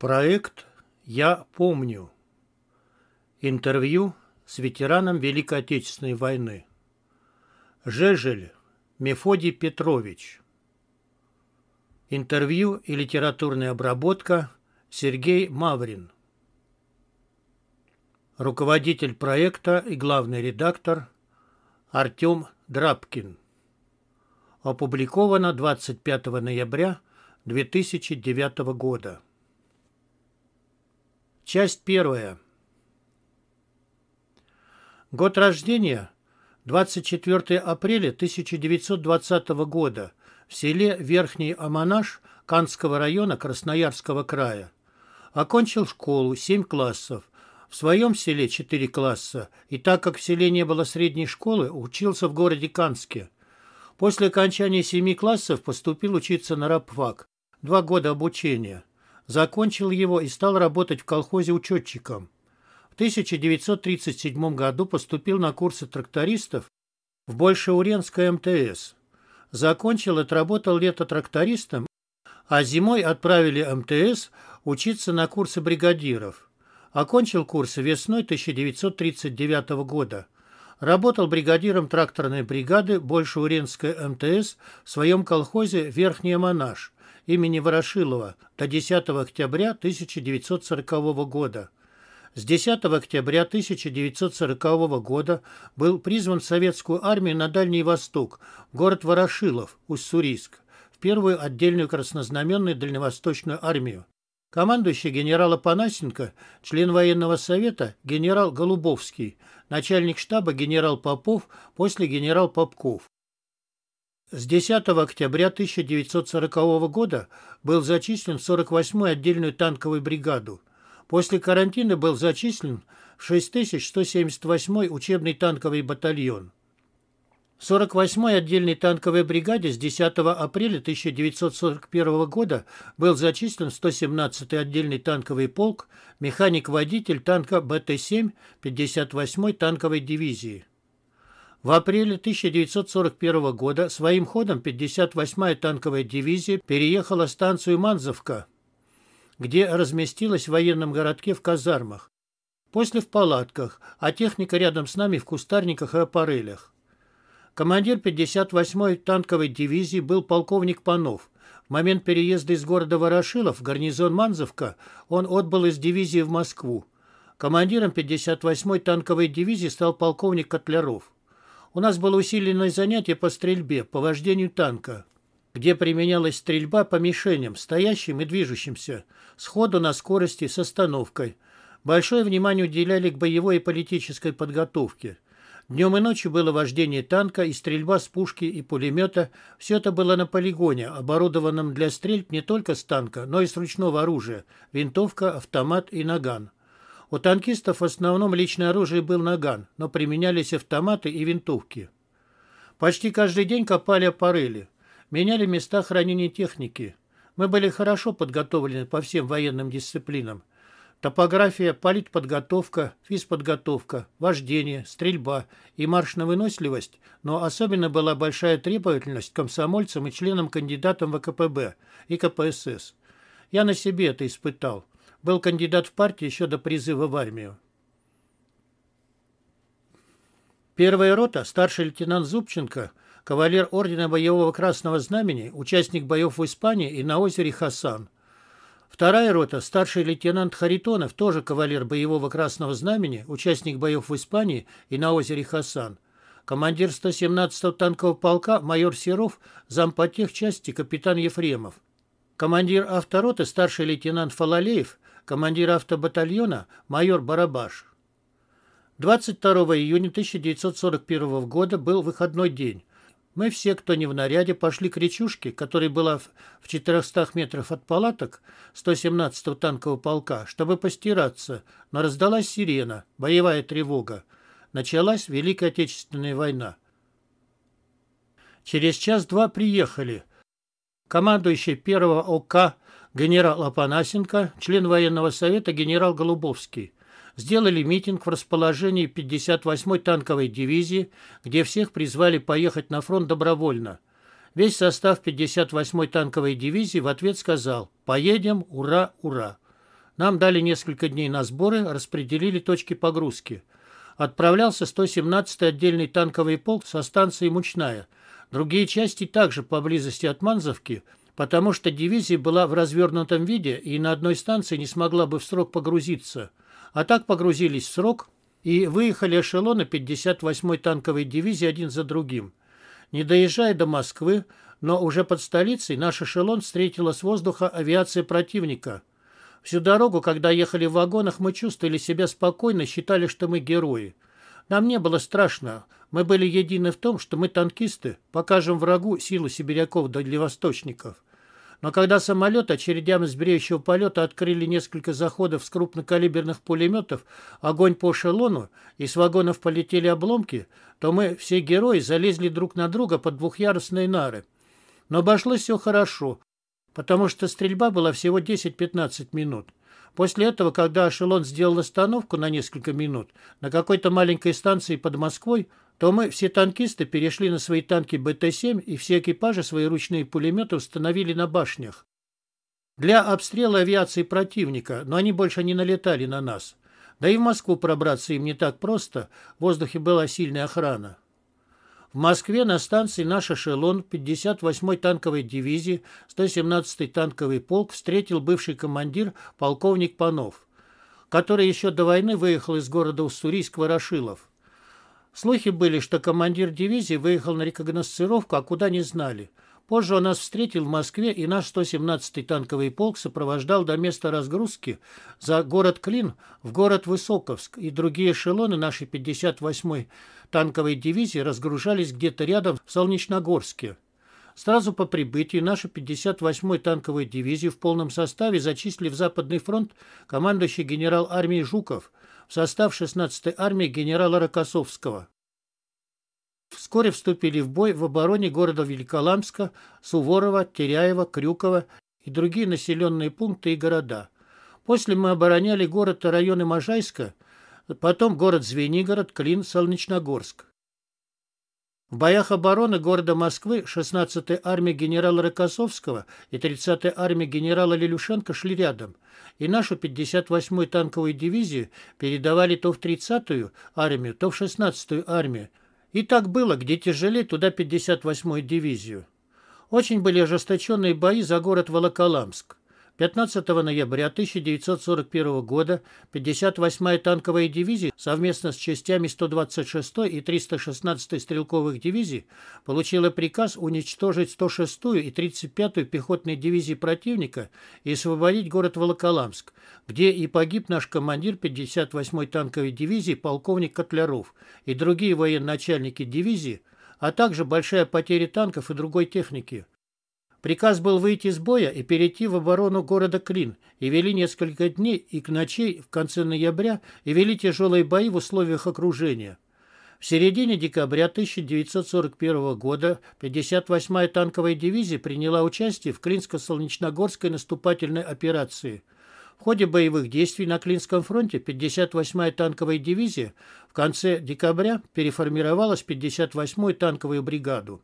Проект «Я помню». Интервью с ветераном Великой Отечественной войны. Жежель Мефодий Петрович. Интервью и литературная обработка Сергей Маврин. Руководитель проекта и главный редактор Артем Драбкин. Опубликовано 25 ноября 2009 года. Часть первая. Год рождения 24 апреля 1920 года в селе Верхний Аманаш Канского района Красноярского края. Окончил школу 7 классов, в своем селе 4 класса, и так как в селе не было средней школы, учился в городе Канске. После окончания 7 классов поступил учиться на рабфак. Два года обучения – Закончил его и стал работать в колхозе учетчиком. В 1937 году поступил на курсы трактористов в Большеуренское МТС. Закончил и отработал лето трактористом, а зимой отправили МТС учиться на курсы бригадиров. Окончил курсы весной 1939 года. Работал бригадиром тракторной бригады Большеуренское МТС в своем колхозе «Верхняя Монаш», имени Ворошилова до 10 октября 1940 года. С 10 октября 1940 года был призван в советскую армию на Дальний Восток, город Ворошилов, Уссурийск, в первую отдельную краснознаменную дальневосточную армию. Командующий генерал Апанасенко, член военного совета генерал Голубовский, начальник штаба генерал Попов, после генерал Попков. С 10 октября 1940 года был зачислен в 48-ю отдельную танковую бригаду. После карантина был зачислен в 6178-й учебный танковый батальон. 48-й отдельной танковой бригаде с 10 апреля 1941 года был зачислен 117-й отдельный танковый полк, механик-водитель танка БТ-7 58-й танковой дивизии. В апреле 1941 года своим ходом 58-я танковая дивизия переехала станцию Манзовка, где разместилась в военном городке в казармах. После в палатках, а техника рядом с нами в кустарниках и аппарелях. Командир 58-й танковой дивизии был полковник Панов. В момент переезда из города Ворошилов в гарнизон Манзовка он отбыл из дивизии в Москву. Командиром 58-й танковой дивизии стал полковник Котляров у нас было усиленное занятие по стрельбе, по вождению танка, где применялась стрельба по мишеням, стоящим и движущимся, сходу на скорости с остановкой. Большое внимание уделяли к боевой и политической подготовке. Днем и ночью было вождение танка и стрельба с пушки и пулемета. Все это было на полигоне, оборудованном для стрельб не только с танка, но и с ручного оружия – винтовка, автомат и наган. У танкистов в основном личное оружие был наган, но применялись автоматы и винтовки. Почти каждый день копали опорыли, меняли места хранения техники. Мы были хорошо подготовлены по всем военным дисциплинам. Топография, политподготовка, физподготовка, вождение, стрельба и марш на выносливость, но особенно была большая требовательность комсомольцам и членам-кандидатам в КПБ и КПСС. Я на себе это испытал – был кандидат в партию еще до призыва в армию. Первая рота, старший лейтенант Зубченко, кавалер Ордена Боевого Красного Знамени, участник боев в Испании и на озере Хасан. Вторая рота, старший лейтенант Харитонов, тоже кавалер Боевого Красного Знамени, участник боев в Испании и на озере Хасан. Командир 117-го танкового полка майор Серов, зампотех части капитан Ефремов. Командир автороты старший лейтенант Фалалеев – командир автобатальона майор Барабаш. 22 июня 1941 года был выходной день. Мы все, кто не в наряде, пошли к речушке, которая была в 400 метрах от палаток 117-го танкового полка, чтобы постираться, но раздалась сирена, боевая тревога. Началась Великая Отечественная война. Через час-два приехали. Командующий первого ОК генерал Апанасенко, член военного совета генерал Голубовский. Сделали митинг в расположении 58-й танковой дивизии, где всех призвали поехать на фронт добровольно. Весь состав 58-й танковой дивизии в ответ сказал «Поедем, ура, ура». Нам дали несколько дней на сборы, распределили точки погрузки. Отправлялся 117-й отдельный танковый полк со станции Мучная. Другие части также поблизости от Манзовки – потому что дивизия была в развернутом виде и на одной станции не смогла бы в срок погрузиться. А так погрузились в срок и выехали эшелоны 58-й танковой дивизии один за другим. Не доезжая до Москвы, но уже под столицей наш эшелон встретила с воздуха авиация противника. Всю дорогу, когда ехали в вагонах, мы чувствовали себя спокойно, считали, что мы герои. Нам не было страшно. Мы были едины в том, что мы танкисты, покажем врагу силу сибиряков да дальневосточников. Но когда самолет очередям из бреющего полета открыли несколько заходов с крупнокалиберных пулеметов, огонь по эшелону, и с вагонов полетели обломки, то мы, все герои, залезли друг на друга под двухъярусные нары. Но обошлось все хорошо, потому что стрельба была всего 10-15 минут. После этого, когда эшелон сделал остановку на несколько минут, на какой-то маленькой станции под Москвой то мы, все танкисты, перешли на свои танки БТ-7 и все экипажи свои ручные пулеметы установили на башнях. Для обстрела авиации противника, но они больше не налетали на нас. Да и в Москву пробраться им не так просто, в воздухе была сильная охрана. В Москве на станции наш эшелон 58-й танковой дивизии 117-й танковый полк встретил бывший командир полковник Панов, который еще до войны выехал из города Уссурийск-Ворошилов. Слухи были, что командир дивизии выехал на рекогносцировку, а куда не знали. Позже он нас встретил в Москве, и наш 117-й танковый полк сопровождал до места разгрузки за город Клин в город Высоковск, и другие эшелоны нашей 58-й танковой дивизии разгружались где-то рядом в Солнечногорске. Сразу по прибытии наша 58-й танковая дивизия в полном составе зачислили в Западный фронт командующий генерал армии Жуков в состав 16-й армии генерала Рокоссовского. Вскоре вступили в бой в обороне города Великоламска, Суворова, Теряева, Крюкова и другие населенные пункты и города. После мы обороняли город и районы Можайска, потом город Звенигород, Клин, Солнечногорск. В боях обороны города Москвы 16-я армия генерала Рокоссовского и 30-я армия генерала Лелюшенко шли рядом, и нашу 58-ю танковую дивизию передавали то в 30-ю армию, то в 16-ю армию. И так было, где тяжелее, туда 58-ю дивизию. Очень были ожесточенные бои за город Волоколамск. 15 ноября 1941 года 58-я танковая дивизия совместно с частями 126-й и 316-й стрелковых дивизий получила приказ уничтожить 106-ю и 35-ю пехотные дивизии противника и освободить город Волоколамск, где и погиб наш командир 58-й танковой дивизии полковник Котляров и другие военачальники дивизии, а также большая потеря танков и другой техники. Приказ был выйти из боя и перейти в оборону города Клин, и вели несколько дней и к ночей в конце ноября, и вели тяжелые бои в условиях окружения. В середине декабря 1941 года 58-я танковая дивизия приняла участие в Клинско-Солнечногорской наступательной операции. В ходе боевых действий на Клинском фронте 58-я танковая дивизия в конце декабря переформировалась в 58-ю танковую бригаду.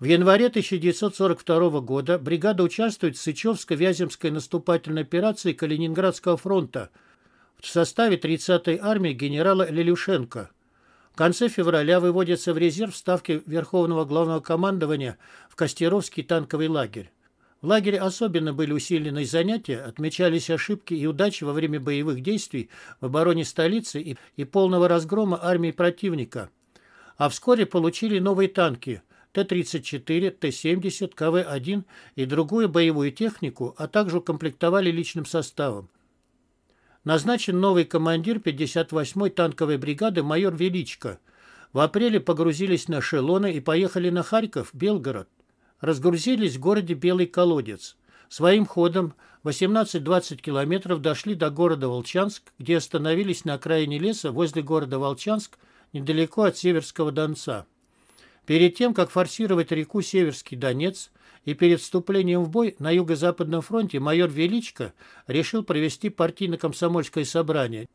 В январе 1942 года бригада участвует в Сычевско-Вяземской наступательной операции Калининградского фронта в составе 30-й армии генерала Лелюшенко. В конце февраля выводится в резерв ставки Верховного Главного Командования в Костеровский танковый лагерь. В лагере особенно были усилены занятия, отмечались ошибки и удачи во время боевых действий в обороне столицы и, и полного разгрома армии противника. А вскоре получили новые танки – Т-34, Т-70, КВ-1 и другую боевую технику, а также укомплектовали личным составом. Назначен новый командир 58-й танковой бригады майор Величко. В апреле погрузились на эшелоны и поехали на Харьков, Белгород. Разгрузились в городе Белый Колодец. Своим ходом 18-20 километров дошли до города Волчанск, где остановились на окраине леса возле города Волчанск недалеко от Северского Донца. Перед тем, как форсировать реку Северский Донец и перед вступлением в бой на Юго-Западном фронте майор Величко решил провести партийно-комсомольское собрание.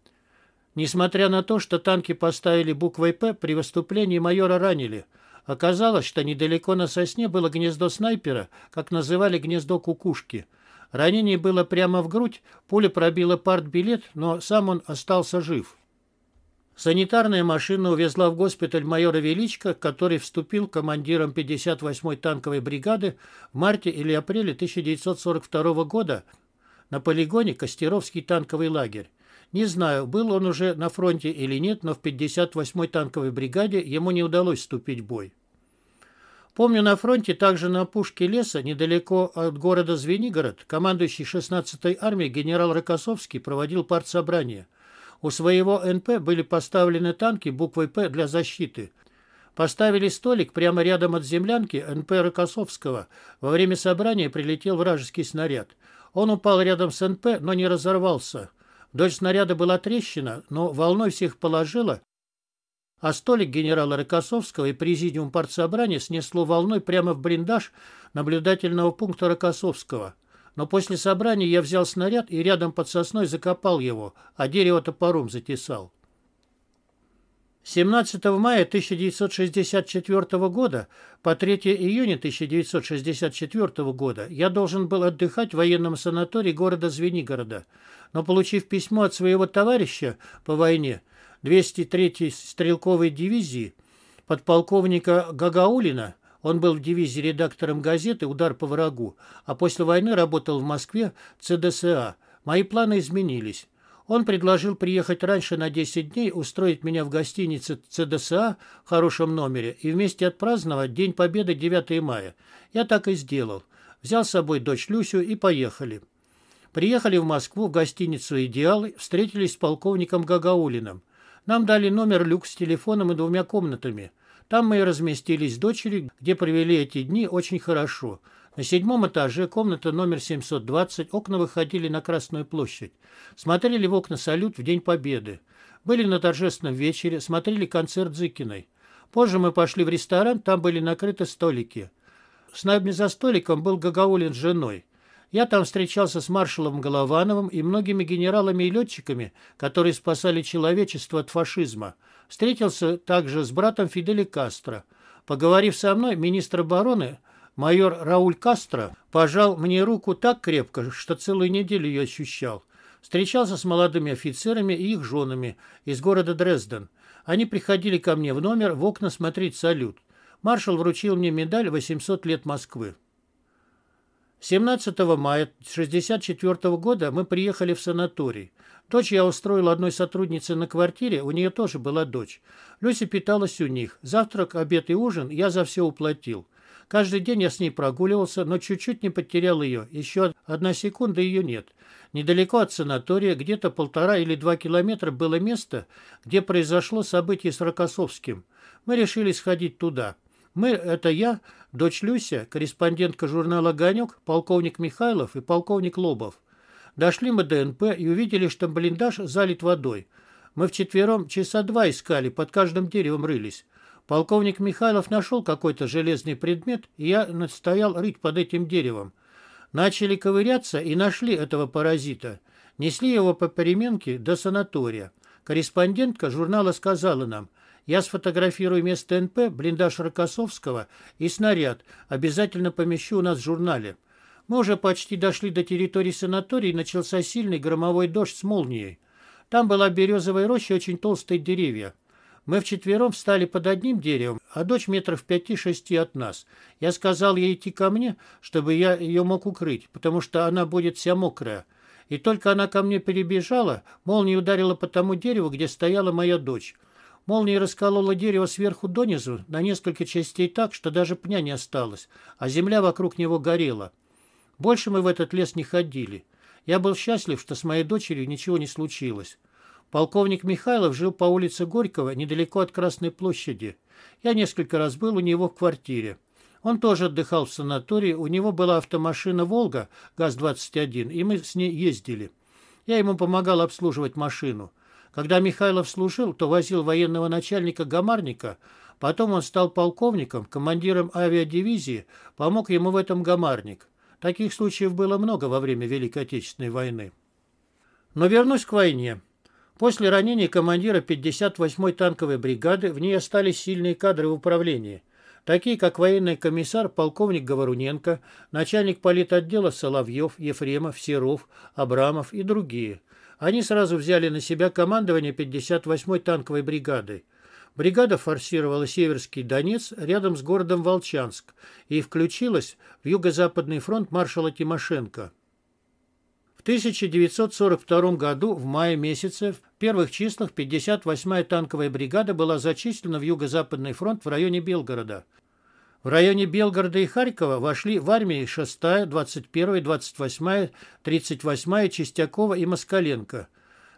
Несмотря на то, что танки поставили буквой «П», при выступлении майора ранили. Оказалось, что недалеко на сосне было гнездо снайпера, как называли гнездо кукушки. Ранение было прямо в грудь, пуля пробила партбилет, но сам он остался жив. Санитарная машина увезла в госпиталь майора Величко, который вступил командиром 58-й танковой бригады в марте или апреле 1942 года на полигоне Костеровский танковый лагерь. Не знаю, был он уже на фронте или нет, но в 58-й танковой бригаде ему не удалось вступить в бой. Помню, на фронте также на опушке леса, недалеко от города Звенигород, командующий 16-й армией генерал Рокоссовский проводил партсобрание – у своего НП были поставлены танки буквой «П» для защиты. Поставили столик прямо рядом от землянки НП Рокоссовского. Во время собрания прилетел вражеский снаряд. Он упал рядом с НП, но не разорвался. Вдоль снаряда была трещина, но волной всех положила, а столик генерала Рокоссовского и президиум партсобрания снесло волной прямо в блиндаж наблюдательного пункта Рокоссовского. Но после собрания я взял снаряд и рядом под сосной закопал его, а дерево топором затесал. 17 мая 1964 года по 3 июня 1964 года я должен был отдыхать в военном санатории города Звенигорода, но, получив письмо от своего товарища по войне 203-й стрелковой дивизии подполковника Гагаулина, он был в дивизии редактором газеты «Удар по врагу», а после войны работал в Москве ЦДСА. Мои планы изменились. Он предложил приехать раньше на 10 дней, устроить меня в гостинице ЦДСА в хорошем номере и вместе отпраздновать День Победы 9 мая. Я так и сделал. Взял с собой дочь Люсю и поехали. Приехали в Москву в гостиницу "Идеалы", встретились с полковником Гагаулиным. Нам дали номер люкс с телефоном и двумя комнатами – там мы и разместились с дочерью, где провели эти дни очень хорошо. На седьмом этаже комната номер 720, окна выходили на Красную площадь. Смотрели в окна салют в День Победы. Были на торжественном вечере, смотрели концерт Зыкиной. Позже мы пошли в ресторан, там были накрыты столики. С нами за столиком был Гагаулин с женой. Я там встречался с маршалом Головановым и многими генералами и летчиками, которые спасали человечество от фашизма – Встретился также с братом Фидели Кастро. Поговорив со мной, министр обороны, майор Рауль Кастро, пожал мне руку так крепко, что целую неделю ее ощущал. Встречался с молодыми офицерами и их женами из города Дрезден. Они приходили ко мне в номер в окна смотреть салют. Маршал вручил мне медаль «800 лет Москвы». 17 мая 64 года мы приехали в санаторий. Дочь я устроил одной сотруднице на квартире, у нее тоже была дочь. Люся питалась у них. Завтрак, обед и ужин я за все уплатил. Каждый день я с ней прогуливался, но чуть-чуть не потерял ее. Еще одна секунда ее нет. Недалеко от санатория, где-то полтора или два километра, было место, где произошло событие с Рокоссовским. Мы решили сходить туда. Мы – это я, дочь Люся, корреспондентка журнала «Огонек», полковник Михайлов и полковник Лобов. Дошли мы до НП и увидели, что блиндаж залит водой. Мы вчетвером часа два искали, под каждым деревом рылись. Полковник Михайлов нашел какой-то железный предмет, и я настоял рыть под этим деревом. Начали ковыряться и нашли этого паразита. Несли его по переменке до санатория. Корреспондентка журнала сказала нам – я сфотографирую место НП, блиндаж Рокоссовского и снаряд. Обязательно помещу у нас в журнале. Мы уже почти дошли до территории санатория, и начался сильный громовой дождь с молнией. Там была березовая роща и очень толстые деревья. Мы вчетвером встали под одним деревом, а дочь метров пяти-шести от нас. Я сказал ей идти ко мне, чтобы я ее мог укрыть, потому что она будет вся мокрая. И только она ко мне перебежала, молния ударила по тому дереву, где стояла моя дочь. Молния расколола дерево сверху донизу на несколько частей так, что даже пня не осталось, а земля вокруг него горела. Больше мы в этот лес не ходили. Я был счастлив, что с моей дочерью ничего не случилось. Полковник Михайлов жил по улице Горького, недалеко от Красной площади. Я несколько раз был у него в квартире. Он тоже отдыхал в санатории, у него была автомашина «Волга» ГАЗ-21, и мы с ней ездили. Я ему помогал обслуживать машину. Когда Михайлов служил, то возил военного начальника Гамарника, потом он стал полковником, командиром авиадивизии, помог ему в этом Гамарник. Таких случаев было много во время Великой Отечественной войны. Но вернусь к войне. После ранения командира 58-й танковой бригады в ней остались сильные кадры в управлении, такие как военный комиссар полковник Говоруненко, начальник политотдела Соловьев, Ефремов, Серов, Абрамов и другие – они сразу взяли на себя командование 58-й танковой бригадой. Бригада форсировала Северский Донец рядом с городом Волчанск и включилась в Юго-Западный фронт маршала Тимошенко. В 1942 году, в мае месяце, в первых числах 58-я танковая бригада была зачислена в Юго-Западный фронт в районе Белгорода. В районе Белгорода и Харькова вошли в армии 6-я, 21-я, 28-я, 38-я Чистякова и Москаленко.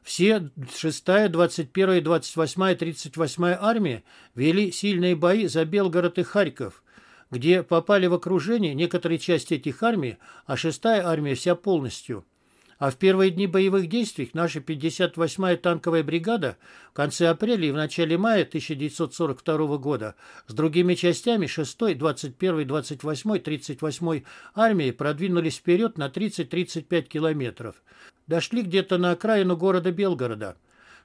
Все 6-я, 21-я, 28-я, 38-я армии вели сильные бои за Белгород и Харьков, где попали в окружение некоторые части этих армий, а 6-я армия вся полностью – а в первые дни боевых действий наша 58-я танковая бригада в конце апреля и в начале мая 1942 года с другими частями 6-й, 21-й, 28-й, 38-й армии продвинулись вперед на 30-35 километров. Дошли где-то на окраину города Белгорода.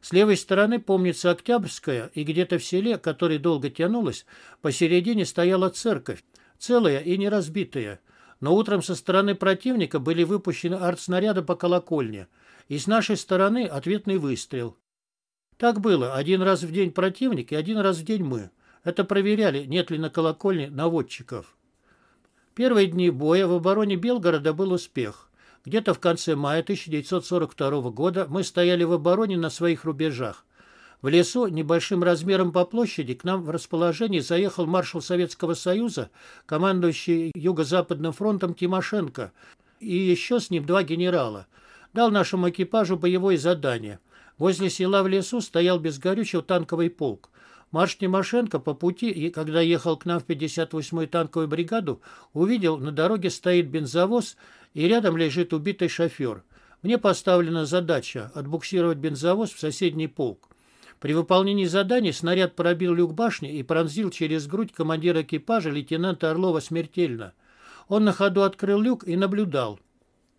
С левой стороны помнится Октябрьская, и где-то в селе, которое долго тянулось, посередине стояла церковь, целая и неразбитая но утром со стороны противника были выпущены артснаряды по колокольне, и с нашей стороны ответный выстрел. Так было один раз в день противник и один раз в день мы. Это проверяли, нет ли на колокольне наводчиков. Первые дни боя в обороне Белгорода был успех. Где-то в конце мая 1942 года мы стояли в обороне на своих рубежах. В лесу, небольшим размером по площади, к нам в расположении заехал маршал Советского Союза, командующий Юго-Западным фронтом Тимошенко, и еще с ним два генерала. Дал нашему экипажу боевое задание. Возле села в лесу стоял без горючего танковый полк. Марш Тимошенко по пути, и когда ехал к нам в 58-ю танковую бригаду, увидел, на дороге стоит бензовоз, и рядом лежит убитый шофер. Мне поставлена задача отбуксировать бензовоз в соседний полк. При выполнении задания снаряд пробил люк башни и пронзил через грудь командира экипажа лейтенанта Орлова смертельно. Он на ходу открыл люк и наблюдал.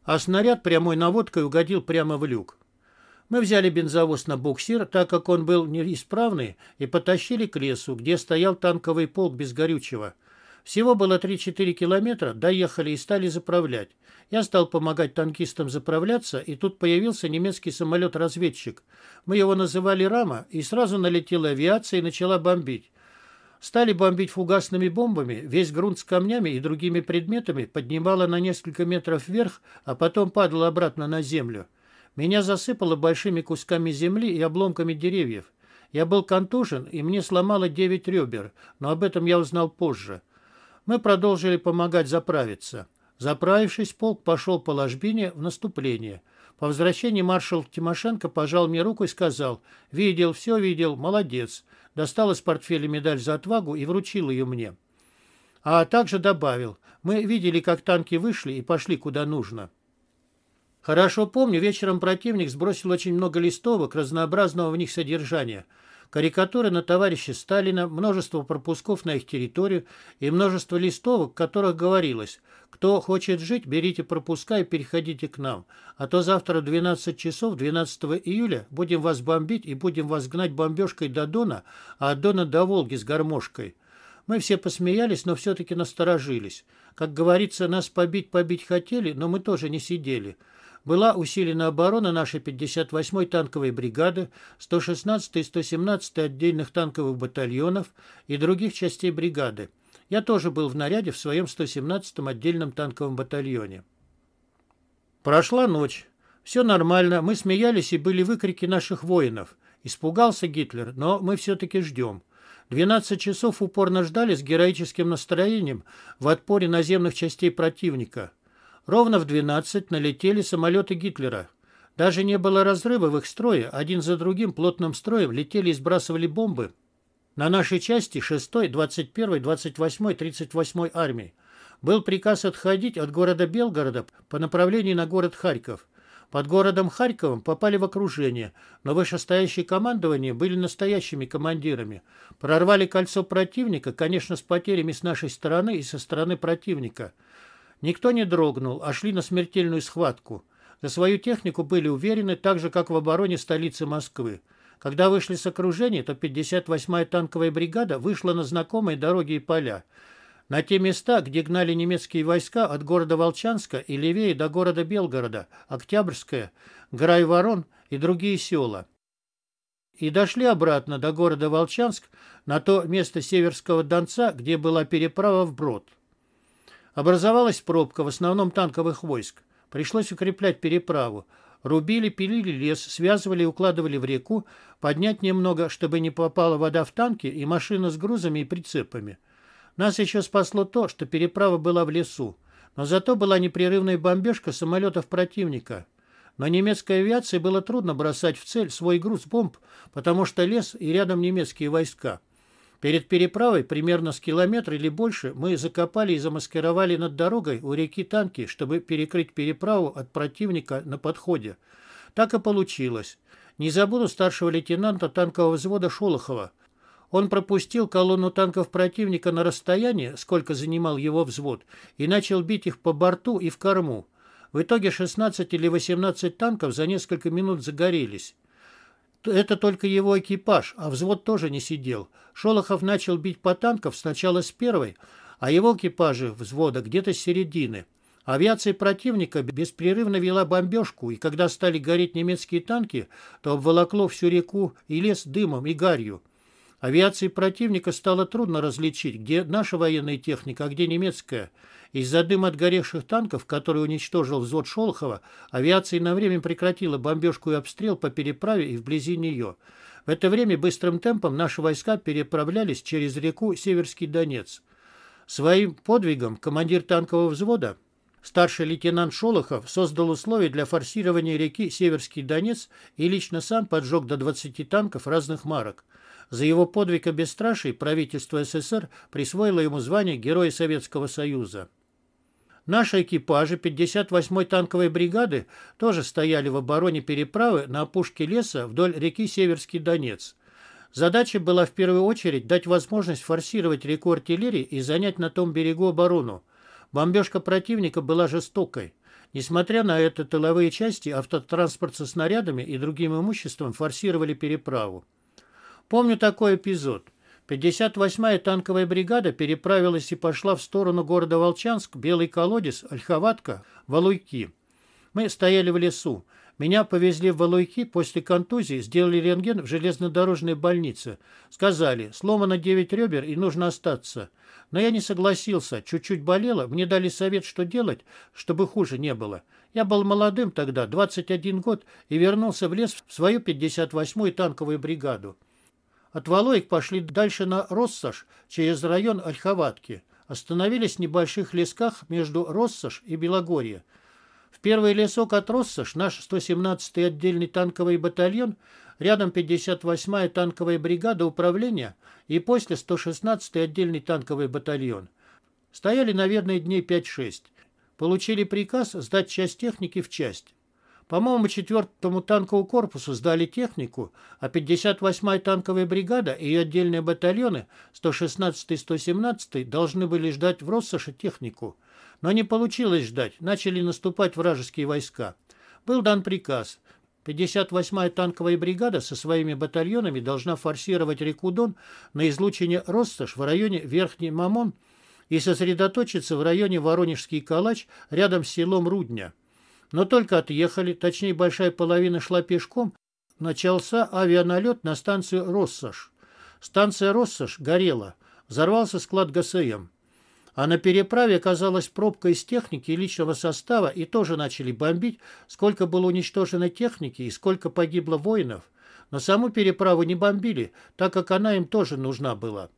А снаряд прямой наводкой угодил прямо в люк. Мы взяли бензовоз на буксир, так как он был неисправный, и потащили к лесу, где стоял танковый полк без горючего. Всего было 3-4 километра, доехали и стали заправлять. Я стал помогать танкистам заправляться, и тут появился немецкий самолет-разведчик. Мы его называли «Рама», и сразу налетела авиация и начала бомбить. Стали бомбить фугасными бомбами, весь грунт с камнями и другими предметами поднимало на несколько метров вверх, а потом падало обратно на землю. Меня засыпало большими кусками земли и обломками деревьев. Я был контужен, и мне сломало девять ребер, но об этом я узнал позже. Мы продолжили помогать заправиться. Заправившись, полк пошел по ложбине в наступление. По возвращении маршал Тимошенко пожал мне руку и сказал «Видел, все видел, молодец». Достал из портфеля медаль за отвагу и вручил ее мне. А также добавил «Мы видели, как танки вышли и пошли куда нужно». Хорошо помню, вечером противник сбросил очень много листовок разнообразного в них содержания – карикатуры на товарища Сталина, множество пропусков на их территорию и множество листовок, в которых говорилось «Кто хочет жить, берите пропуска и переходите к нам, а то завтра в 12 часов 12 июля будем вас бомбить и будем вас гнать бомбежкой до Дона, а от Дона до Волги с гармошкой». Мы все посмеялись, но все-таки насторожились. Как говорится, нас побить побить хотели, но мы тоже не сидели была усилена оборона нашей 58-й танковой бригады, 116-й и 117-й отдельных танковых батальонов и других частей бригады. Я тоже был в наряде в своем 117-м отдельном танковом батальоне. Прошла ночь. Все нормально, мы смеялись и были выкрики наших воинов. Испугался Гитлер, но мы все-таки ждем. 12 часов упорно ждали с героическим настроением в отпоре наземных частей противника. Ровно в 12 налетели самолеты Гитлера. Даже не было разрыва в их строе, один за другим плотным строем летели и сбрасывали бомбы. На нашей части 6-й, 21-й, 28-й, 38-й армии был приказ отходить от города Белгорода по направлению на город Харьков. Под городом Харьковом попали в окружение, но вышестоящие командования были настоящими командирами. Прорвали кольцо противника, конечно, с потерями с нашей стороны и со стороны противника. Никто не дрогнул, а шли на смертельную схватку. За свою технику были уверены, так же, как в обороне столицы Москвы. Когда вышли с окружения, то 58-я танковая бригада вышла на знакомые дороги и поля. На те места, где гнали немецкие войска от города Волчанска и левее до города Белгорода, Октябрьское, Грайворон и другие села. И дошли обратно до города Волчанск, на то место Северского Донца, где была переправа вброд. брод. Образовалась пробка, в основном танковых войск. Пришлось укреплять переправу. Рубили, пилили лес, связывали и укладывали в реку, поднять немного, чтобы не попала вода в танки и машина с грузами и прицепами. Нас еще спасло то, что переправа была в лесу. Но зато была непрерывная бомбежка самолетов противника. Но немецкой авиации было трудно бросать в цель свой груз бомб, потому что лес и рядом немецкие войска. Перед переправой, примерно с километра или больше, мы закопали и замаскировали над дорогой у реки танки, чтобы перекрыть переправу от противника на подходе. Так и получилось. Не забуду старшего лейтенанта танкового взвода Шолохова. Он пропустил колонну танков противника на расстояние, сколько занимал его взвод, и начал бить их по борту и в корму. В итоге 16 или 18 танков за несколько минут загорелись. Это только его экипаж, а взвод тоже не сидел. Шолохов начал бить по танков сначала с первой, а его экипажи взвода где-то с середины. Авиация противника беспрерывно вела бомбежку, и когда стали гореть немецкие танки, то обволокло всю реку и лес дымом и гарью. Авиации противника стало трудно различить, где наша военная техника, а где немецкая. Из-за дыма от горевших танков, который уничтожил взвод Шолохова, авиация на время прекратила бомбежку и обстрел по переправе и вблизи нее. В это время быстрым темпом наши войска переправлялись через реку Северский Донец. Своим подвигом командир танкового взвода старший лейтенант Шолохов создал условия для форсирования реки Северский Донец и лично сам поджег до 20 танков разных марок. За его подвиг и бесстрашие правительство СССР присвоило ему звание Героя Советского Союза. Наши экипажи 58-й танковой бригады тоже стояли в обороне переправы на опушке леса вдоль реки Северский Донец. Задача была в первую очередь дать возможность форсировать реку артиллерии и занять на том берегу оборону. Бомбежка противника была жестокой. Несмотря на это, тыловые части, автотранспорт со снарядами и другим имуществом форсировали переправу. Помню такой эпизод. 58-я танковая бригада переправилась и пошла в сторону города Волчанск, Белый колодец, Ольховатка, Валуйки. Мы стояли в лесу. Меня повезли в Валуйки после контузии, сделали рентген в железнодорожной больнице. Сказали, сломано 9 ребер и нужно остаться. Но я не согласился, чуть-чуть болело, мне дали совет, что делать, чтобы хуже не было. Я был молодым тогда, 21 год, и вернулся в лес в свою 58-ю танковую бригаду. От Валоек пошли дальше на Россаш, через район Ольховатки. Остановились в небольших лесках между Россаш и Белогорье. В первый лесок от Россаш наш 117-й отдельный танковый батальон, рядом 58-я танковая бригада управления и после 116-й отдельный танковый батальон. Стояли, наверное, дней 5-6. Получили приказ сдать часть техники в часть. По-моему, четвертому танковому корпусу сдали технику, а 58-я танковая бригада и ее отдельные батальоны 116 и 117 й должны были ждать в Россоше технику. Но не получилось ждать, начали наступать вражеские войска. Был дан приказ. 58-я танковая бригада со своими батальонами должна форсировать реку Дон на излучине Россош в районе Верхний Мамон и сосредоточиться в районе Воронежский Калач рядом с селом Рудня. Но только отъехали, точнее большая половина шла пешком, начался авианалет на станцию «Россош». Станция «Россош» горела, взорвался склад ГСМ. А на переправе оказалась пробка из техники и личного состава, и тоже начали бомбить, сколько было уничтожено техники и сколько погибло воинов. Но саму переправу не бомбили, так как она им тоже нужна была.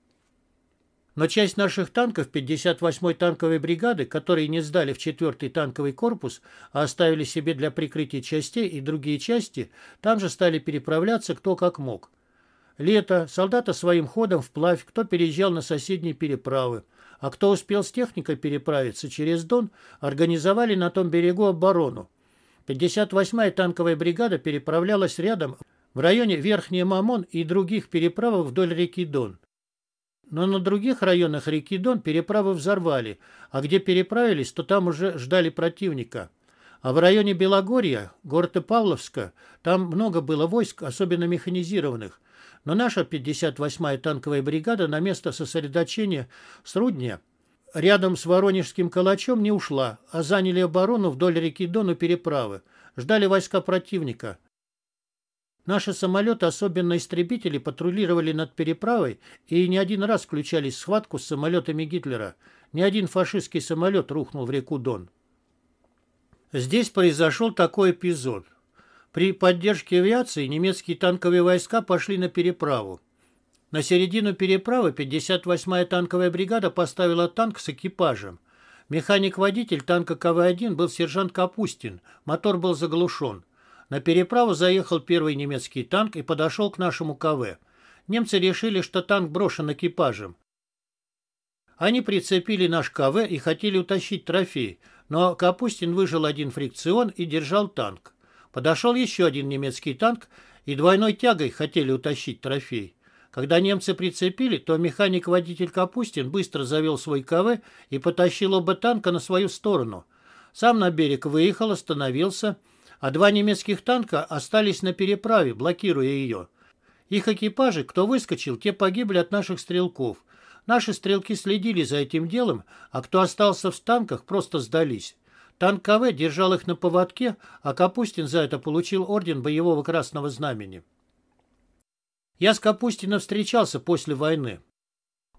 Но часть наших танков 58-й танковой бригады, которые не сдали в 4-й танковый корпус, а оставили себе для прикрытия частей и другие части, там же стали переправляться кто как мог. Лето, солдаты своим ходом вплавь, кто переезжал на соседние переправы, а кто успел с техникой переправиться через Дон, организовали на том берегу оборону. 58-я танковая бригада переправлялась рядом в районе Верхняя Мамон и других переправок вдоль реки Дон – но на других районах реки Дон переправы взорвали, а где переправились, то там уже ждали противника. А в районе Белогорья, города Павловска, там много было войск, особенно механизированных. Но наша 58-я танковая бригада на место сосредоточения Срудня рядом с Воронежским калачом не ушла, а заняли оборону вдоль реки Дон Дону переправы. Ждали войска противника. Наши самолеты, особенно истребители, патрулировали над переправой и не один раз включались в схватку с самолетами Гитлера. Ни один фашистский самолет рухнул в реку Дон. Здесь произошел такой эпизод. При поддержке авиации немецкие танковые войска пошли на переправу. На середину переправы 58-я танковая бригада поставила танк с экипажем. Механик-водитель танка КВ-1 был сержант Капустин, мотор был заглушен. На переправу заехал первый немецкий танк и подошел к нашему КВ. Немцы решили, что танк брошен экипажем. Они прицепили наш КВ и хотели утащить трофей, но Капустин выжил один фрикцион и держал танк. Подошел еще один немецкий танк, и двойной тягой хотели утащить трофей. Когда немцы прицепили, то механик-водитель Капустин быстро завел свой КВ и потащил оба танка на свою сторону. Сам на берег выехал, остановился – а два немецких танка остались на переправе, блокируя ее. Их экипажи, кто выскочил, те погибли от наших стрелков. Наши стрелки следили за этим делом, а кто остался в танках, просто сдались. Танк КВ держал их на поводке, а Капустин за это получил орден боевого красного знамени. Я с Капустином встречался после войны.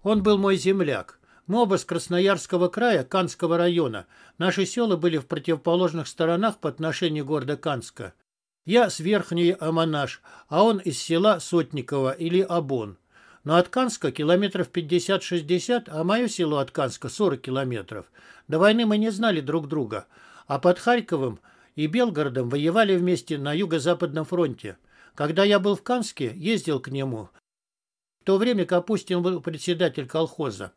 Он был мой земляк. Мы оба с Красноярского края, Канского района. Наши села были в противоположных сторонах по отношению города Канска. Я с Верхней Аманаш, а он из села Сотниково или Абон. Но от Канска километров 50-60, а мое село от Канска 40 километров. До войны мы не знали друг друга. А под Харьковом и Белгородом воевали вместе на Юго-Западном фронте. Когда я был в Канске, ездил к нему. В то время Капустин был председатель колхоза.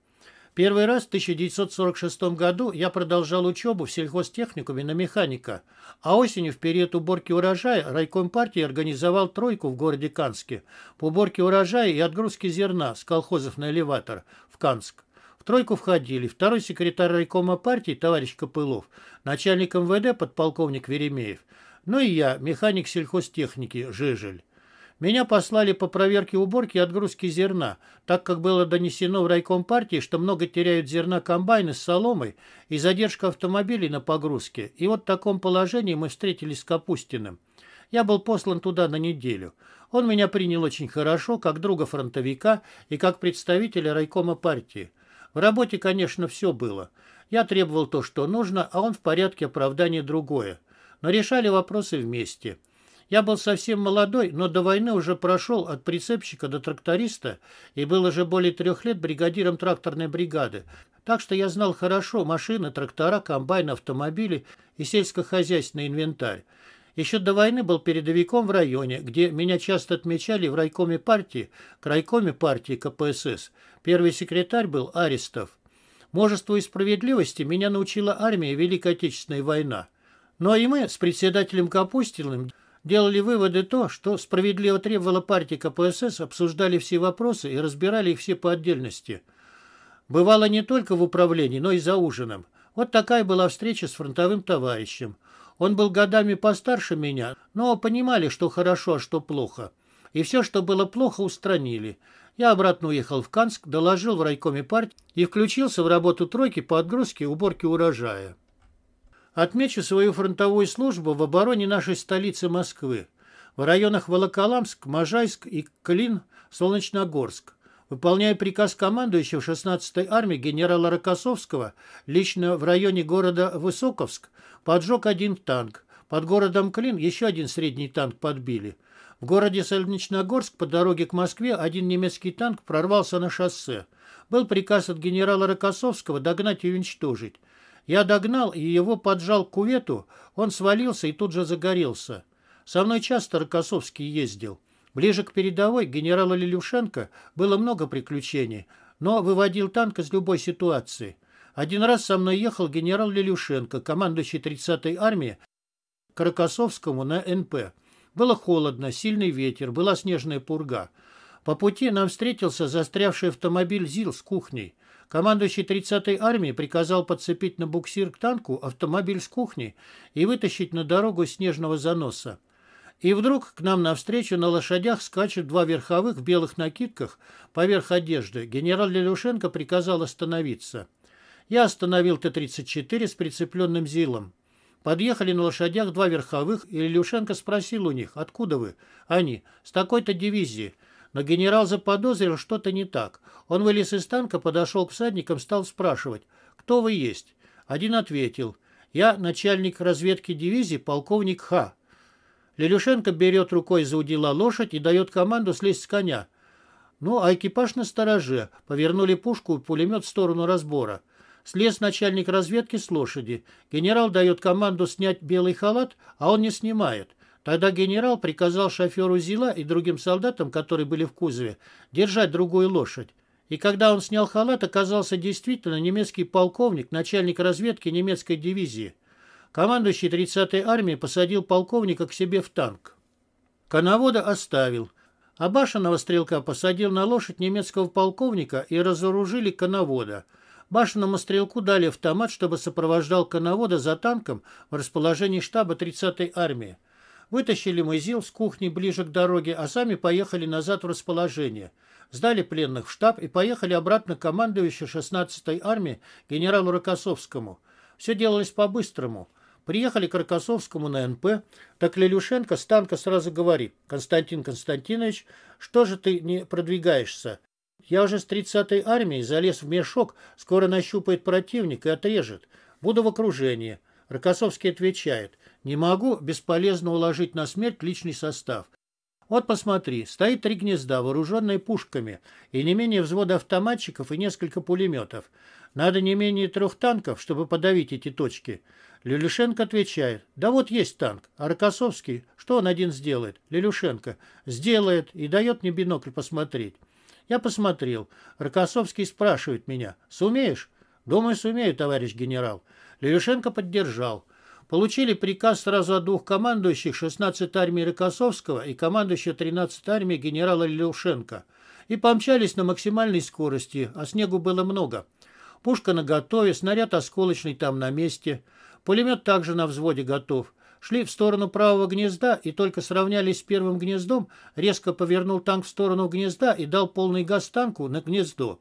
Первый раз в 1946 году я продолжал учебу в сельхозтехникуме на механика, а осенью в период уборки урожая райком партии организовал тройку в городе Канске по уборке урожая и отгрузке зерна с колхозов на элеватор в Канск. В тройку входили второй секретарь райкома партии товарищ Копылов, начальник МВД подполковник Веремеев, ну и я, механик сельхозтехники Жижель. Меня послали по проверке уборки и отгрузки зерна, так как было донесено в райком партии, что много теряют зерна комбайны с соломой и задержка автомобилей на погрузке. И вот в таком положении мы встретились с Капустиным. Я был послан туда на неделю. Он меня принял очень хорошо, как друга фронтовика и как представителя райкома партии. В работе, конечно, все было. Я требовал то, что нужно, а он в порядке оправдания другое. Но решали вопросы вместе – я был совсем молодой, но до войны уже прошел от прицепщика до тракториста и был уже более трех лет бригадиром тракторной бригады. Так что я знал хорошо машины, трактора, комбайны, автомобили и сельскохозяйственный инвентарь. Еще до войны был передовиком в районе, где меня часто отмечали в райкоме партии, крайкоме партии КПСС. Первый секретарь был Аристов. Мужеству и справедливости меня научила армия Великой Отечественной война. Но ну, а и мы с председателем Капустиным делали выводы то, что справедливо требовала партия КПСС, обсуждали все вопросы и разбирали их все по отдельности. Бывало не только в управлении, но и за ужином. Вот такая была встреча с фронтовым товарищем. Он был годами постарше меня, но понимали, что хорошо, а что плохо. И все, что было плохо, устранили. Я обратно уехал в Канск, доложил в райкоме партии и включился в работу тройки по отгрузке и уборке урожая. Отмечу свою фронтовую службу в обороне нашей столицы Москвы в районах Волоколамск, Можайск и Клин, Солнечногорск. Выполняя приказ командующего 16-й армии генерала Рокоссовского, лично в районе города Высоковск поджег один танк. Под городом Клин еще один средний танк подбили. В городе Солнечногорск по дороге к Москве один немецкий танк прорвался на шоссе. Был приказ от генерала Рокоссовского догнать и уничтожить. Я догнал и его поджал к кувету, он свалился и тут же загорелся. Со мной часто Рокоссовский ездил. Ближе к передовой генерала Лелюшенко было много приключений, но выводил танк из любой ситуации. Один раз со мной ехал генерал Лелюшенко, командующий 30-й армией, к Рокоссовскому на НП. Было холодно, сильный ветер, была снежная пурга. По пути нам встретился застрявший автомобиль ЗИЛ с кухней. Командующий 30-й армией приказал подцепить на буксир к танку автомобиль с кухни и вытащить на дорогу снежного заноса. И вдруг к нам навстречу на лошадях скачут два верховых в белых накидках поверх одежды. Генерал Лелюшенко приказал остановиться. Я остановил Т-34 с прицепленным ЗИЛом. Подъехали на лошадях два верховых, и Лелюшенко спросил у них, откуда вы? Они, с такой-то дивизии. Но генерал заподозрил что-то не так. Он вылез из танка, подошел к всадникам, стал спрашивать, кто вы есть. Один ответил, я начальник разведки дивизии, полковник Ха". Лелюшенко берет рукой за удила лошадь и дает команду слезть с коня. Ну, а экипаж на стороже. Повернули пушку и пулемет в сторону разбора. Слез начальник разведки с лошади. Генерал дает команду снять белый халат, а он не снимает. Тогда генерал приказал шоферу Зила и другим солдатам, которые были в кузове, держать другую лошадь. И когда он снял халат, оказался действительно немецкий полковник, начальник разведки немецкой дивизии. Командующий 30-й армией посадил полковника к себе в танк. Коновода оставил. А башенного стрелка посадил на лошадь немецкого полковника и разоружили коновода. Башенному стрелку дали автомат, чтобы сопровождал коновода за танком в расположении штаба 30-й армии. Вытащили мы ЗИЛ с кухни ближе к дороге, а сами поехали назад в расположение. Сдали пленных в штаб и поехали обратно к командующему 16-й армии генералу Рокоссовскому. Все делалось по-быстрому. Приехали к Рокоссовскому на НП, так Лелюшенко с танка сразу говорит, «Константин Константинович, что же ты не продвигаешься? Я уже с 30-й армии залез в мешок, скоро нащупает противник и отрежет. Буду в окружении». Рокоссовский отвечает, не могу бесполезно уложить на смерть личный состав. Вот посмотри, стоит три гнезда, вооруженные пушками, и не менее взвода автоматчиков и несколько пулеметов. Надо не менее трех танков, чтобы подавить эти точки. Лилюшенко отвечает, да вот есть танк. А Рокоссовский, что он один сделает? Лилюшенко сделает и дает мне бинокль посмотреть. Я посмотрел. Рокоссовский спрашивает меня, сумеешь? Думаю, сумею, товарищ генерал. Лилюшенко поддержал получили приказ сразу от двух командующих 16-й армии Рокоссовского и командующего 13-й армии генерала Левшенко и помчались на максимальной скорости, а снегу было много. Пушка наготове, снаряд осколочный там на месте, пулемет также на взводе готов. Шли в сторону правого гнезда и только сравнялись с первым гнездом, резко повернул танк в сторону гнезда и дал полный газ танку на гнездо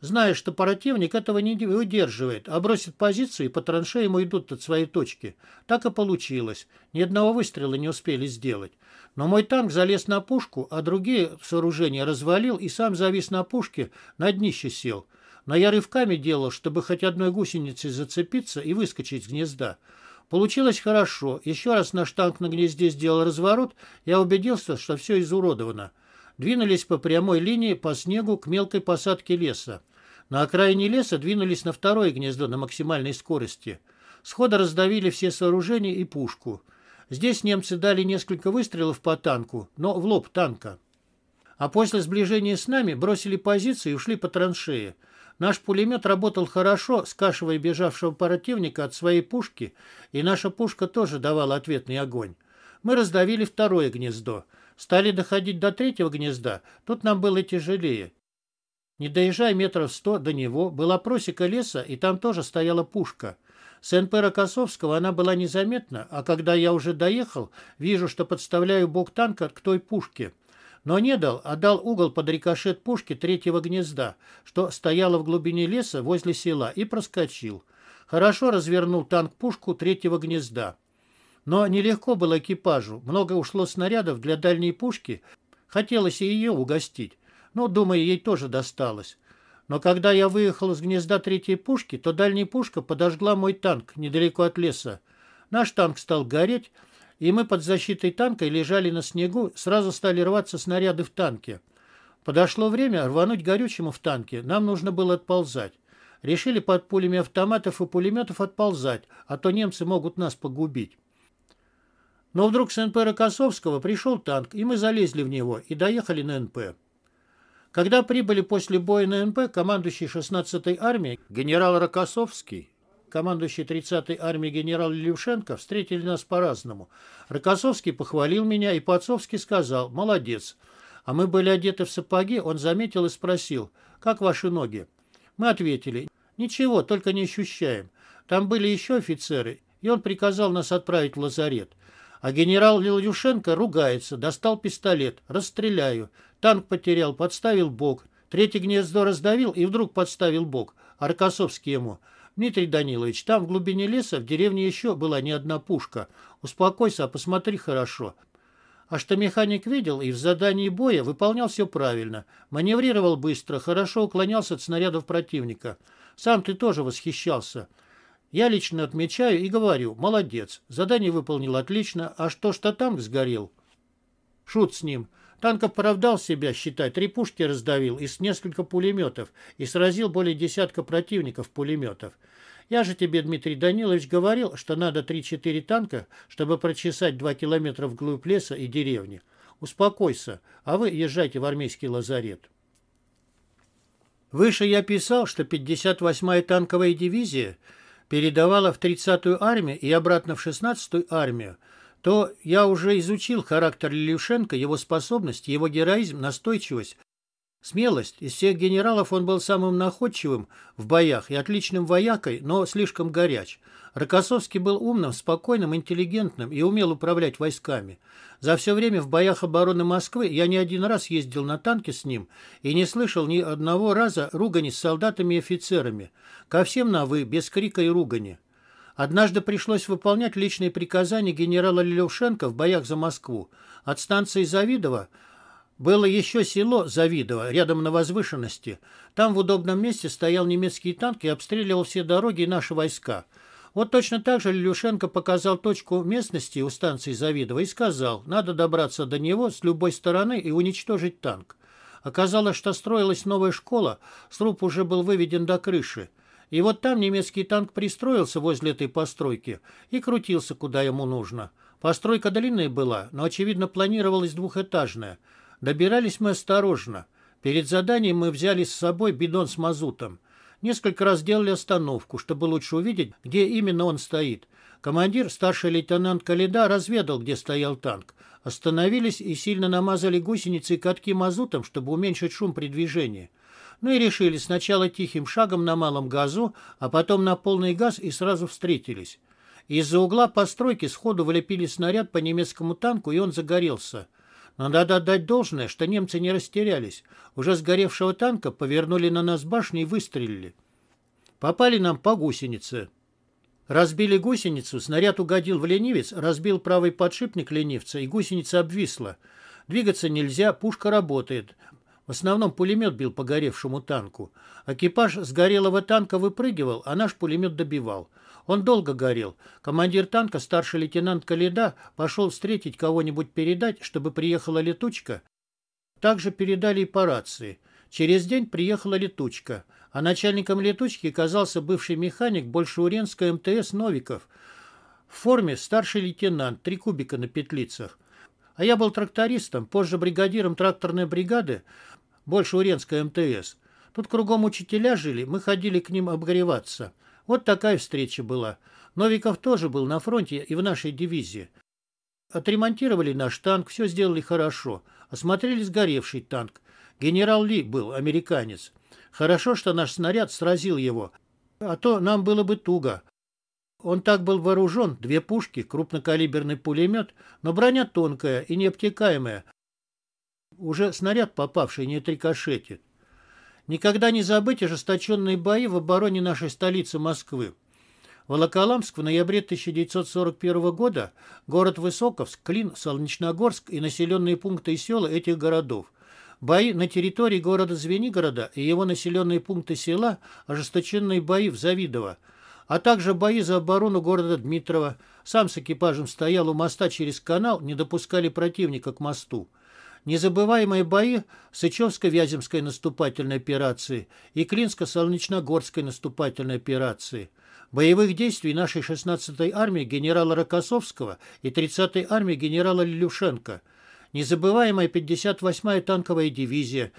зная, что противник этого не выдерживает, а бросит позицию и по траншеям уйдут от своей точки. Так и получилось. Ни одного выстрела не успели сделать. Но мой танк залез на пушку, а другие сооружения развалил и сам завис на пушке, на днище сел. Но я рывками делал, чтобы хоть одной гусеницей зацепиться и выскочить с гнезда. Получилось хорошо. Еще раз наш танк на гнезде сделал разворот, я убедился, что все изуродовано двинулись по прямой линии по снегу к мелкой посадке леса. На окраине леса двинулись на второе гнездо на максимальной скорости. Схода раздавили все сооружения и пушку. Здесь немцы дали несколько выстрелов по танку, но в лоб танка. А после сближения с нами бросили позиции и ушли по траншеи. Наш пулемет работал хорошо, скашивая бежавшего противника от своей пушки, и наша пушка тоже давала ответный огонь. Мы раздавили второе гнездо. Стали доходить до третьего гнезда, тут нам было тяжелее. Не доезжая метров сто до него, была просека леса, и там тоже стояла пушка. С НП Косовского она была незаметна, а когда я уже доехал, вижу, что подставляю бок танка к той пушке. Но не дал, а дал угол под рикошет пушки третьего гнезда, что стояло в глубине леса возле села, и проскочил. Хорошо развернул танк пушку третьего гнезда. Но нелегко было экипажу. Много ушло снарядов для дальней пушки. Хотелось и ее угостить. Но, думаю, ей тоже досталось. Но когда я выехал из гнезда третьей пушки, то дальняя пушка подожгла мой танк недалеко от леса. Наш танк стал гореть, и мы под защитой танка лежали на снегу, сразу стали рваться снаряды в танке. Подошло время рвануть горючему в танке, нам нужно было отползать. Решили под пулями автоматов и пулеметов отползать, а то немцы могут нас погубить. Но вдруг с НП Рокоссовского пришел танк, и мы залезли в него и доехали на НП. Когда прибыли после боя на НП, командующий 16-й армией генерал Рокоссовский, командующий 30-й армией генерал Левшенко, встретили нас по-разному. Рокоссовский похвалил меня и по-отцовски сказал «Молодец». А мы были одеты в сапоги, он заметил и спросил «Как ваши ноги?» Мы ответили «Ничего, только не ощущаем». Там были еще офицеры, и он приказал нас отправить в лазарет. А генерал Вилюшенко ругается, достал пистолет, расстреляю. Танк потерял, подставил бок. Третье гнездо раздавил и вдруг подставил бок. Аркасовский ему. Дмитрий Данилович, там в глубине леса в деревне еще была не одна пушка. Успокойся, а посмотри хорошо. А что механик видел и в задании боя выполнял все правильно. Маневрировал быстро, хорошо уклонялся от снарядов противника. Сам ты тоже восхищался. Я лично отмечаю и говорю, молодец, задание выполнил отлично, а что что танк сгорел? Шут с ним. Танк оправдал себя, считай, три пушки раздавил из несколько пулеметов и сразил более десятка противников пулеметов. Я же тебе, Дмитрий Данилович, говорил, что надо 3-4 танка, чтобы прочесать 2 километра вглубь леса и деревни. Успокойся, а вы езжайте в армейский лазарет. Выше я писал, что 58-я танковая дивизия – передавала в 30-ю армию и обратно в 16-ю армию, то я уже изучил характер Левшенко, его способность, его героизм, настойчивость, Смелость. Из всех генералов он был самым находчивым в боях и отличным воякой, но слишком горяч. Рокоссовский был умным, спокойным, интеллигентным и умел управлять войсками. За все время в боях обороны Москвы я не один раз ездил на танке с ним и не слышал ни одного раза ругани с солдатами и офицерами. Ко всем на «вы», без крика и ругани. Однажды пришлось выполнять личные приказания генерала Левшенко в боях за Москву. От станции Завидова было еще село Завидово, рядом на возвышенности. Там в удобном месте стоял немецкий танк и обстреливал все дороги и наши войска. Вот точно так же Лилюшенко показал точку местности у станции Завидова и сказал, надо добраться до него с любой стороны и уничтожить танк. Оказалось, что строилась новая школа, сруб уже был выведен до крыши. И вот там немецкий танк пристроился возле этой постройки и крутился, куда ему нужно. Постройка длинная была, но, очевидно, планировалась двухэтажная – Добирались мы осторожно. Перед заданием мы взяли с собой бидон с мазутом. Несколько раз делали остановку, чтобы лучше увидеть, где именно он стоит. Командир, старший лейтенант Каледа разведал, где стоял танк. Остановились и сильно намазали гусеницы и катки мазутом, чтобы уменьшить шум при движении. Ну и решили сначала тихим шагом на малом газу, а потом на полный газ и сразу встретились. Из-за угла постройки сходу влепили снаряд по немецкому танку, и он загорелся. Но надо отдать должное, что немцы не растерялись. Уже сгоревшего танка повернули на нас башни и выстрелили. Попали нам по гусенице. Разбили гусеницу, снаряд угодил в ленивец, разбил правый подшипник ленивца, и гусеница обвисла. Двигаться нельзя, пушка работает. В основном пулемет бил по горевшему танку. Экипаж сгорелого танка выпрыгивал, а наш пулемет добивал. Он долго горел. Командир танка, старший лейтенант Каледа, пошел встретить кого-нибудь передать, чтобы приехала летучка. Также передали и по рации. Через день приехала летучка, а начальником летучки оказался бывший механик Большеуренского МТС Новиков. В форме старший лейтенант, три кубика на петлицах. А я был трактористом, позже бригадиром тракторной бригады Большеуренского МТС. Тут кругом учителя жили, мы ходили к ним обгореваться. Вот такая встреча была. Новиков тоже был на фронте и в нашей дивизии. Отремонтировали наш танк, все сделали хорошо. Осмотрели сгоревший танк. Генерал Ли был, американец. Хорошо, что наш снаряд сразил его, а то нам было бы туго. Он так был вооружен, две пушки, крупнокалиберный пулемет, но броня тонкая и необтекаемая. Уже снаряд, попавший, не трикошетит. Никогда не забыть ожесточенные бои в обороне нашей столицы Москвы. Волоколамск в ноябре 1941 года, город Высоковск, Клин, Солнечногорск и населенные пункты и села этих городов. Бои на территории города Звенигорода и его населенные пункты села, ожесточенные бои в Завидово, а также бои за оборону города Дмитрова. Сам с экипажем стоял у моста через канал, не допускали противника к мосту. Незабываемые бои Сычевско-Вяземской наступательной операции и Клинско-Солнечногорской наступательной операции. Боевых действий нашей 16-й армии генерала Рокоссовского и 30-й армии генерала Лилюшенко. Незабываемая 58-я танковая дивизия,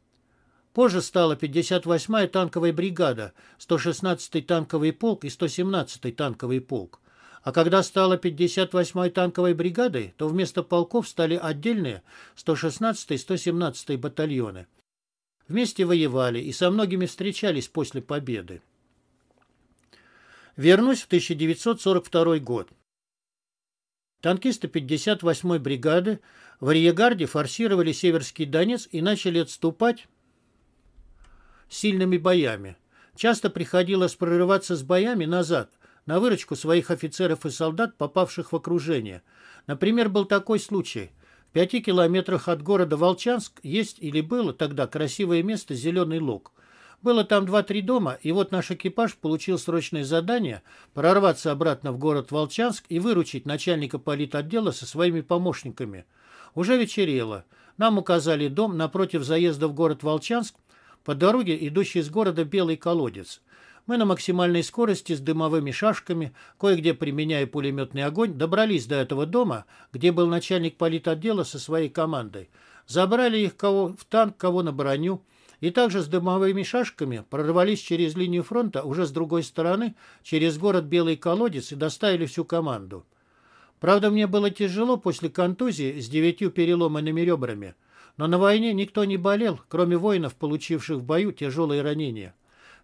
Позже стала 58-я танковая бригада, 116-й танковый полк и 117-й танковый полк. А когда стала 58-й танковой бригадой, то вместо полков стали отдельные 116-й и 117-й батальоны. Вместе воевали и со многими встречались после победы. Вернусь в 1942 год. Танкисты 58-й бригады в Ариегарде форсировали Северский Донец и начали отступать сильными боями. Часто приходилось прорываться с боями назад, на выручку своих офицеров и солдат, попавших в окружение. Например, был такой случай. В пяти километрах от города Волчанск есть или было тогда красивое место «Зеленый лог». Было там два-три дома, и вот наш экипаж получил срочное задание прорваться обратно в город Волчанск и выручить начальника политотдела со своими помощниками. Уже вечерело. Нам указали дом напротив заезда в город Волчанск по дороге, идущий из города Белый колодец мы на максимальной скорости с дымовыми шашками, кое-где применяя пулеметный огонь, добрались до этого дома, где был начальник политотдела со своей командой. Забрали их кого в танк, кого на броню, и также с дымовыми шашками прорвались через линию фронта уже с другой стороны, через город Белый Колодец и доставили всю команду. Правда, мне было тяжело после контузии с девятью переломанными ребрами, но на войне никто не болел, кроме воинов, получивших в бою тяжелые ранения.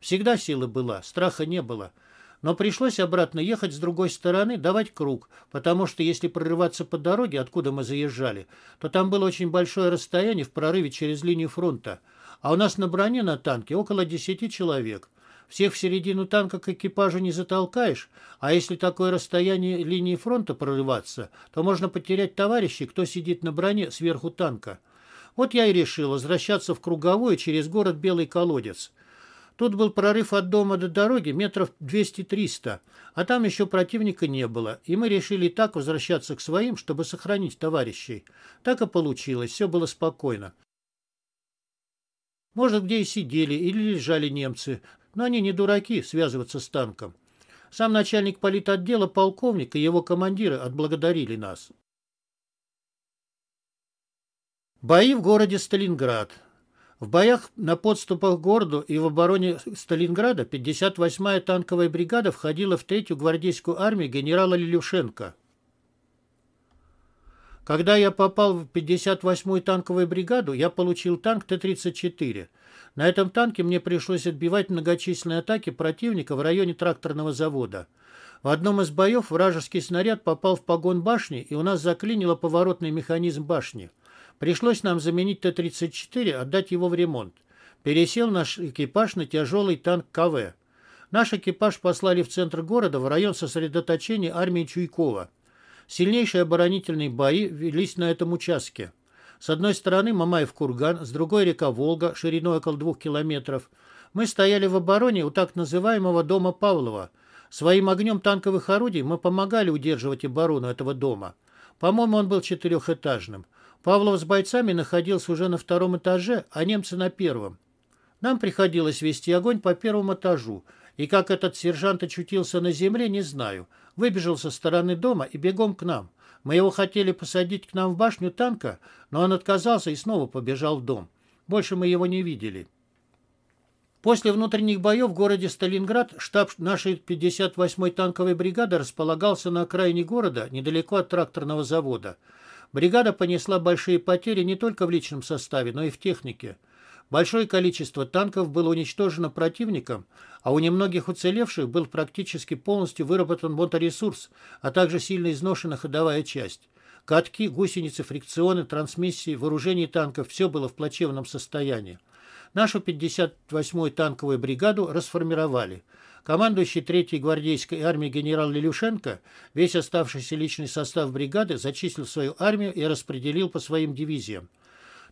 Всегда сила была, страха не было. Но пришлось обратно ехать с другой стороны, давать круг, потому что если прорываться по дороге, откуда мы заезжали, то там было очень большое расстояние в прорыве через линию фронта. А у нас на броне на танке около 10 человек. Всех в середину танка к экипажу не затолкаешь, а если такое расстояние линии фронта прорываться, то можно потерять товарищей, кто сидит на броне сверху танка. Вот я и решил возвращаться в круговую через город Белый Колодец. Тут был прорыв от дома до дороги метров 200-300, а там еще противника не было, и мы решили так возвращаться к своим, чтобы сохранить товарищей. Так и получилось, все было спокойно. Может, где и сидели или лежали немцы, но они не дураки связываться с танком. Сам начальник политотдела, полковник и его командиры отблагодарили нас. Бои в городе Сталинград. В боях на подступах к городу и в обороне Сталинграда 58-я танковая бригада входила в 3-ю гвардейскую армию генерала Лилюшенко. Когда я попал в 58-ю танковую бригаду, я получил танк Т-34. На этом танке мне пришлось отбивать многочисленные атаки противника в районе тракторного завода. В одном из боев вражеский снаряд попал в погон башни, и у нас заклинило поворотный механизм башни – Пришлось нам заменить Т-34, отдать его в ремонт. Пересел наш экипаж на тяжелый танк КВ. Наш экипаж послали в центр города, в район сосредоточения армии Чуйкова. Сильнейшие оборонительные бои велись на этом участке. С одной стороны Мамаев-Курган, с другой река Волга, шириной около двух километров. Мы стояли в обороне у так называемого дома Павлова. Своим огнем танковых орудий мы помогали удерживать оборону этого дома. По-моему, он был четырехэтажным. Павлов с бойцами находился уже на втором этаже, а немцы на первом. Нам приходилось вести огонь по первому этажу, и как этот сержант очутился на земле, не знаю. Выбежал со стороны дома и бегом к нам. Мы его хотели посадить к нам в башню танка, но он отказался и снова побежал в дом. Больше мы его не видели. После внутренних боев в городе Сталинград штаб нашей 58-й танковой бригады располагался на окраине города, недалеко от тракторного завода. Бригада понесла большие потери не только в личном составе, но и в технике. Большое количество танков было уничтожено противником, а у немногих уцелевших был практически полностью выработан моторесурс, а также сильно изношена ходовая часть. Катки, гусеницы, фрикционы, трансмиссии, вооружение танков – все было в плачевном состоянии. Нашу 58-ю танковую бригаду расформировали – Командующий третьей гвардейской армией генерал Лилюшенко весь оставшийся личный состав бригады зачислил свою армию и распределил по своим дивизиям.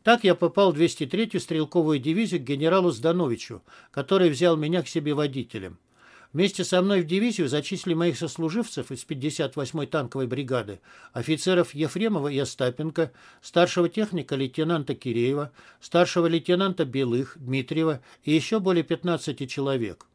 Так я попал в 203-ю стрелковую дивизию к генералу Здановичу, который взял меня к себе водителем. Вместе со мной в дивизию зачислили моих сослуживцев из 58-й танковой бригады, офицеров Ефремова и Остапенко, старшего техника лейтенанта Киреева, старшего лейтенанта Белых, Дмитриева и еще более 15 человек.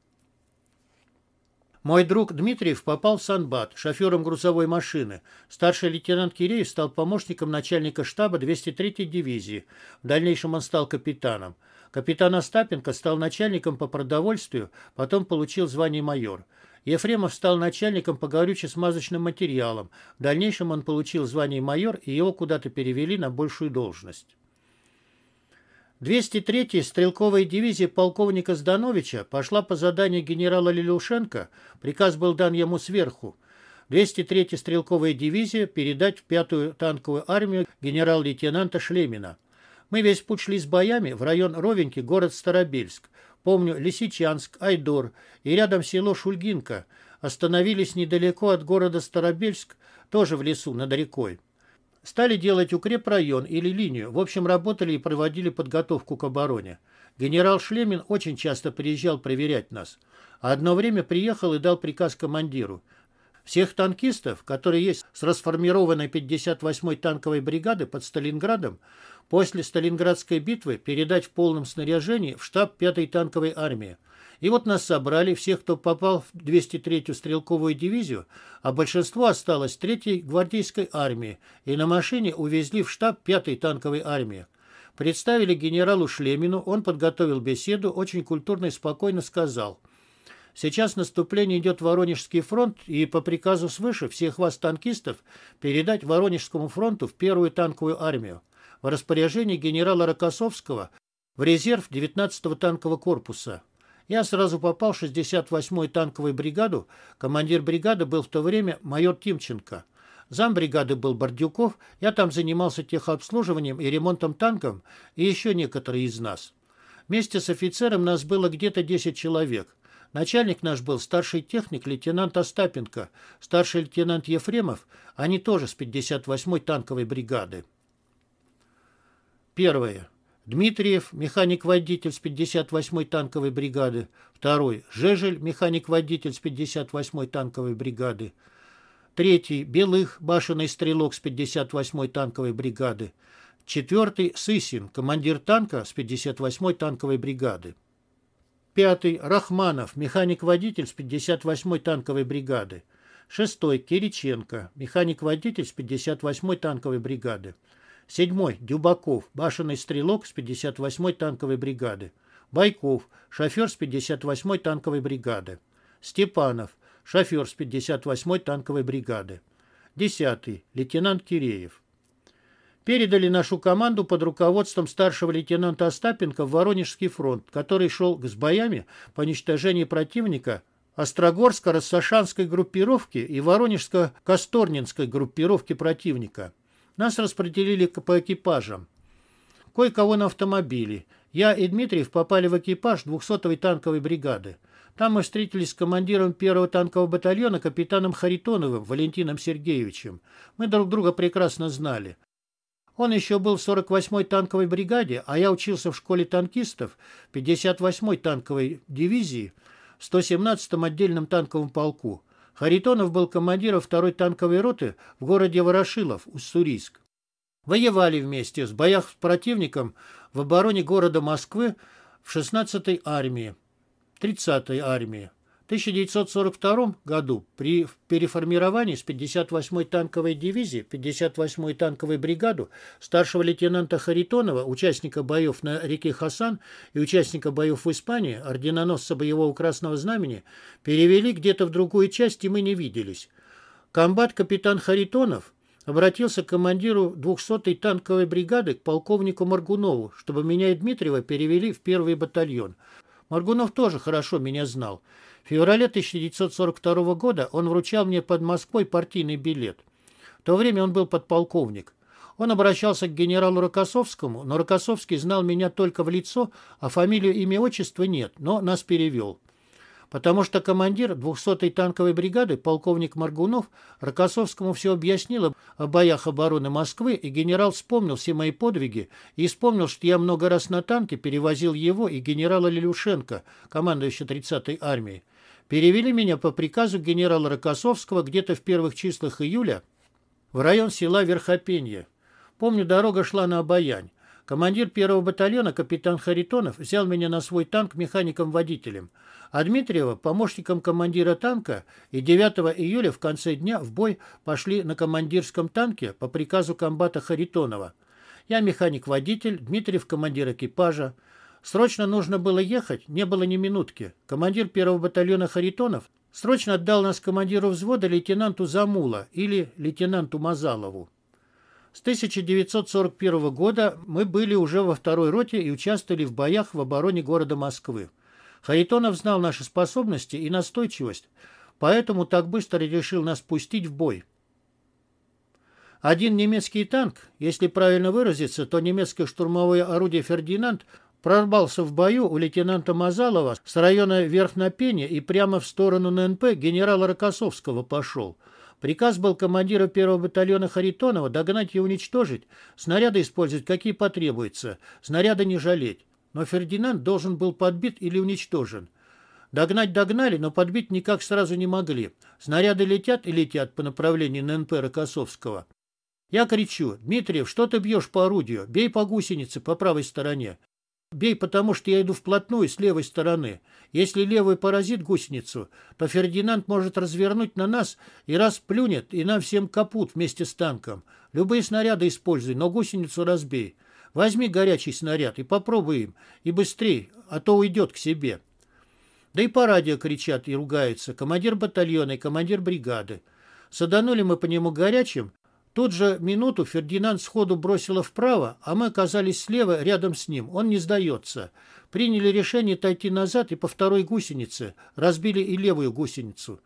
Мой друг Дмитриев попал в Санбат, шофером грузовой машины. Старший лейтенант Киреев стал помощником начальника штаба 203-й дивизии. В дальнейшем он стал капитаном. Капитан Остапенко стал начальником по продовольствию, потом получил звание майор. Ефремов стал начальником по горюче-смазочным материалам. В дальнейшем он получил звание майор, и его куда-то перевели на большую должность. 203-я стрелковая дивизия полковника Здановича пошла по заданию генерала Лилюшенко, приказ был дан ему сверху, 203-я стрелковая дивизия передать в 5-ю танковую армию генерал-лейтенанта Шлемина. Мы весь путь шли с боями в район Ровеньки, город Старобельск. Помню Лисичанск, Айдор и рядом село Шульгинка. Остановились недалеко от города Старобельск, тоже в лесу над рекой. Стали делать укрепрайон или линию, в общем, работали и проводили подготовку к обороне. Генерал Шлемин очень часто приезжал проверять нас. А одно время приехал и дал приказ командиру. Всех танкистов, которые есть с расформированной 58-й танковой бригады под Сталинградом, после Сталинградской битвы передать в полном снаряжении в штаб 5-й танковой армии. И вот нас собрали, всех, кто попал в 203-ю стрелковую дивизию, а большинство осталось в 3 гвардейской армии, и на машине увезли в штаб 5-й танковой армии. Представили генералу Шлемину, он подготовил беседу, очень культурно и спокойно сказал – Сейчас наступление идет Воронежский фронт, и по приказу свыше всех вас, танкистов, передать Воронежскому фронту в первую танковую армию. В распоряжении генерала Рокоссовского в резерв 19-го танкового корпуса. Я сразу попал в 68-ю танковую бригаду. Командир бригады был в то время майор Тимченко. Зам бригады был Бордюков. Я там занимался техобслуживанием и ремонтом танков, и еще некоторые из нас. Вместе с офицером нас было где-то 10 человек. Начальник наш был старший техник лейтенант Остапенко, старший лейтенант Ефремов, они тоже с 58-й танковой бригады. Первое. Дмитриев, механик-водитель с 58-й танковой бригады. Второй – Жежель, механик-водитель с 58-й танковой бригады. Третий – Белых, башенный стрелок с 58-й танковой бригады. Четвертый – Сысин, командир танка с 58-й танковой бригады. Пятый – Рахманов, механик-водитель с 58-й танковой бригады. Шестой – Кириченко, механик-водитель с 58-й танковой бригады. Седьмой. Дюбаков, башенный стрелок с 58-й танковой бригады. Байков, шофер с 58-й танковой бригады. Степанов, шофер с 58-й танковой бригады. Десятый. Лейтенант Киреев. Передали нашу команду под руководством старшего лейтенанта Остапенко в Воронежский фронт, который шел с боями по уничтожению противника Острогорско-Рассашанской группировки и Воронежско-Косторнинской группировки противника – нас распределили по экипажам. Кое-кого на автомобиле. Я и Дмитриев попали в экипаж 200-й танковой бригады. Там мы встретились с командиром первого танкового батальона капитаном Харитоновым Валентином Сергеевичем. Мы друг друга прекрасно знали. Он еще был в 48-й танковой бригаде, а я учился в школе танкистов 58-й танковой дивизии в 117-м отдельном танковом полку. Харитонов был командиром второй танковой роты в городе Ворошилов, Уссурийск. Воевали вместе в боях с противником в обороне города Москвы в 16-й армии, 30-й армии. 1942 году при переформировании с 58-й танковой дивизии 58 й танковую бригаду старшего лейтенанта Харитонова, участника боев на реке Хасан и участника боев в Испании, орденоносца боевого Красного Знамени, перевели где-то в другую часть, и мы не виделись. Комбат-капитан Харитонов обратился к командиру 200-й танковой бригады, к полковнику Маргунову, чтобы меня и Дмитриева перевели в первый батальон. Маргунов тоже хорошо меня знал. В феврале 1942 года он вручал мне под Москвой партийный билет. В то время он был подполковник. Он обращался к генералу Рокоссовскому, но Рокоссовский знал меня только в лицо, а фамилию, имя, отчество нет, но нас перевел. Потому что командир 200-й танковой бригады, полковник Маргунов, Рокоссовскому все объяснил о боях обороны Москвы, и генерал вспомнил все мои подвиги и вспомнил, что я много раз на танке перевозил его и генерала Лелюшенко, командующего 30-й армией перевели меня по приказу генерала Рокоссовского где-то в первых числах июля в район села Верхопенье. Помню, дорога шла на Обаянь. Командир первого батальона, капитан Харитонов, взял меня на свой танк механиком-водителем, а Дмитриева – помощником командира танка, и 9 июля в конце дня в бой пошли на командирском танке по приказу комбата Харитонова. Я механик-водитель, Дмитриев – командир экипажа. Срочно нужно было ехать, не было ни минутки. Командир первого батальона Харитонов срочно отдал нас командиру взвода лейтенанту Замула или лейтенанту Мазалову. С 1941 года мы были уже во второй роте и участвовали в боях в обороне города Москвы. Харитонов знал наши способности и настойчивость, поэтому так быстро решил нас пустить в бой. Один немецкий танк, если правильно выразиться, то немецкое штурмовое орудие «Фердинанд» прорвался в бою у лейтенанта Мазалова с района Верхнопения и прямо в сторону ННП генерала Рокоссовского пошел. Приказ был командира первого батальона Харитонова догнать и уничтожить, снаряды использовать, какие потребуются, снаряды не жалеть. Но Фердинанд должен был подбит или уничтожен. Догнать догнали, но подбить никак сразу не могли. Снаряды летят и летят по направлению ННП Рокоссовского. Я кричу, «Дмитриев, что ты бьешь по орудию? Бей по гусенице по правой стороне». Бей, потому что я иду вплотную с левой стороны. Если левый поразит гусеницу, то Фердинанд может развернуть на нас и раз плюнет, и нам всем капут вместе с танком. Любые снаряды используй, но гусеницу разбей. Возьми горячий снаряд и попробуй им, и быстрей, а то уйдет к себе. Да и по радио кричат и ругаются командир батальона и командир бригады. Саданули мы по нему горячим, тут же минуту Фердинанд сходу бросила вправо, а мы оказались слева рядом с ним. Он не сдается. Приняли решение отойти назад и по второй гусенице разбили и левую гусеницу.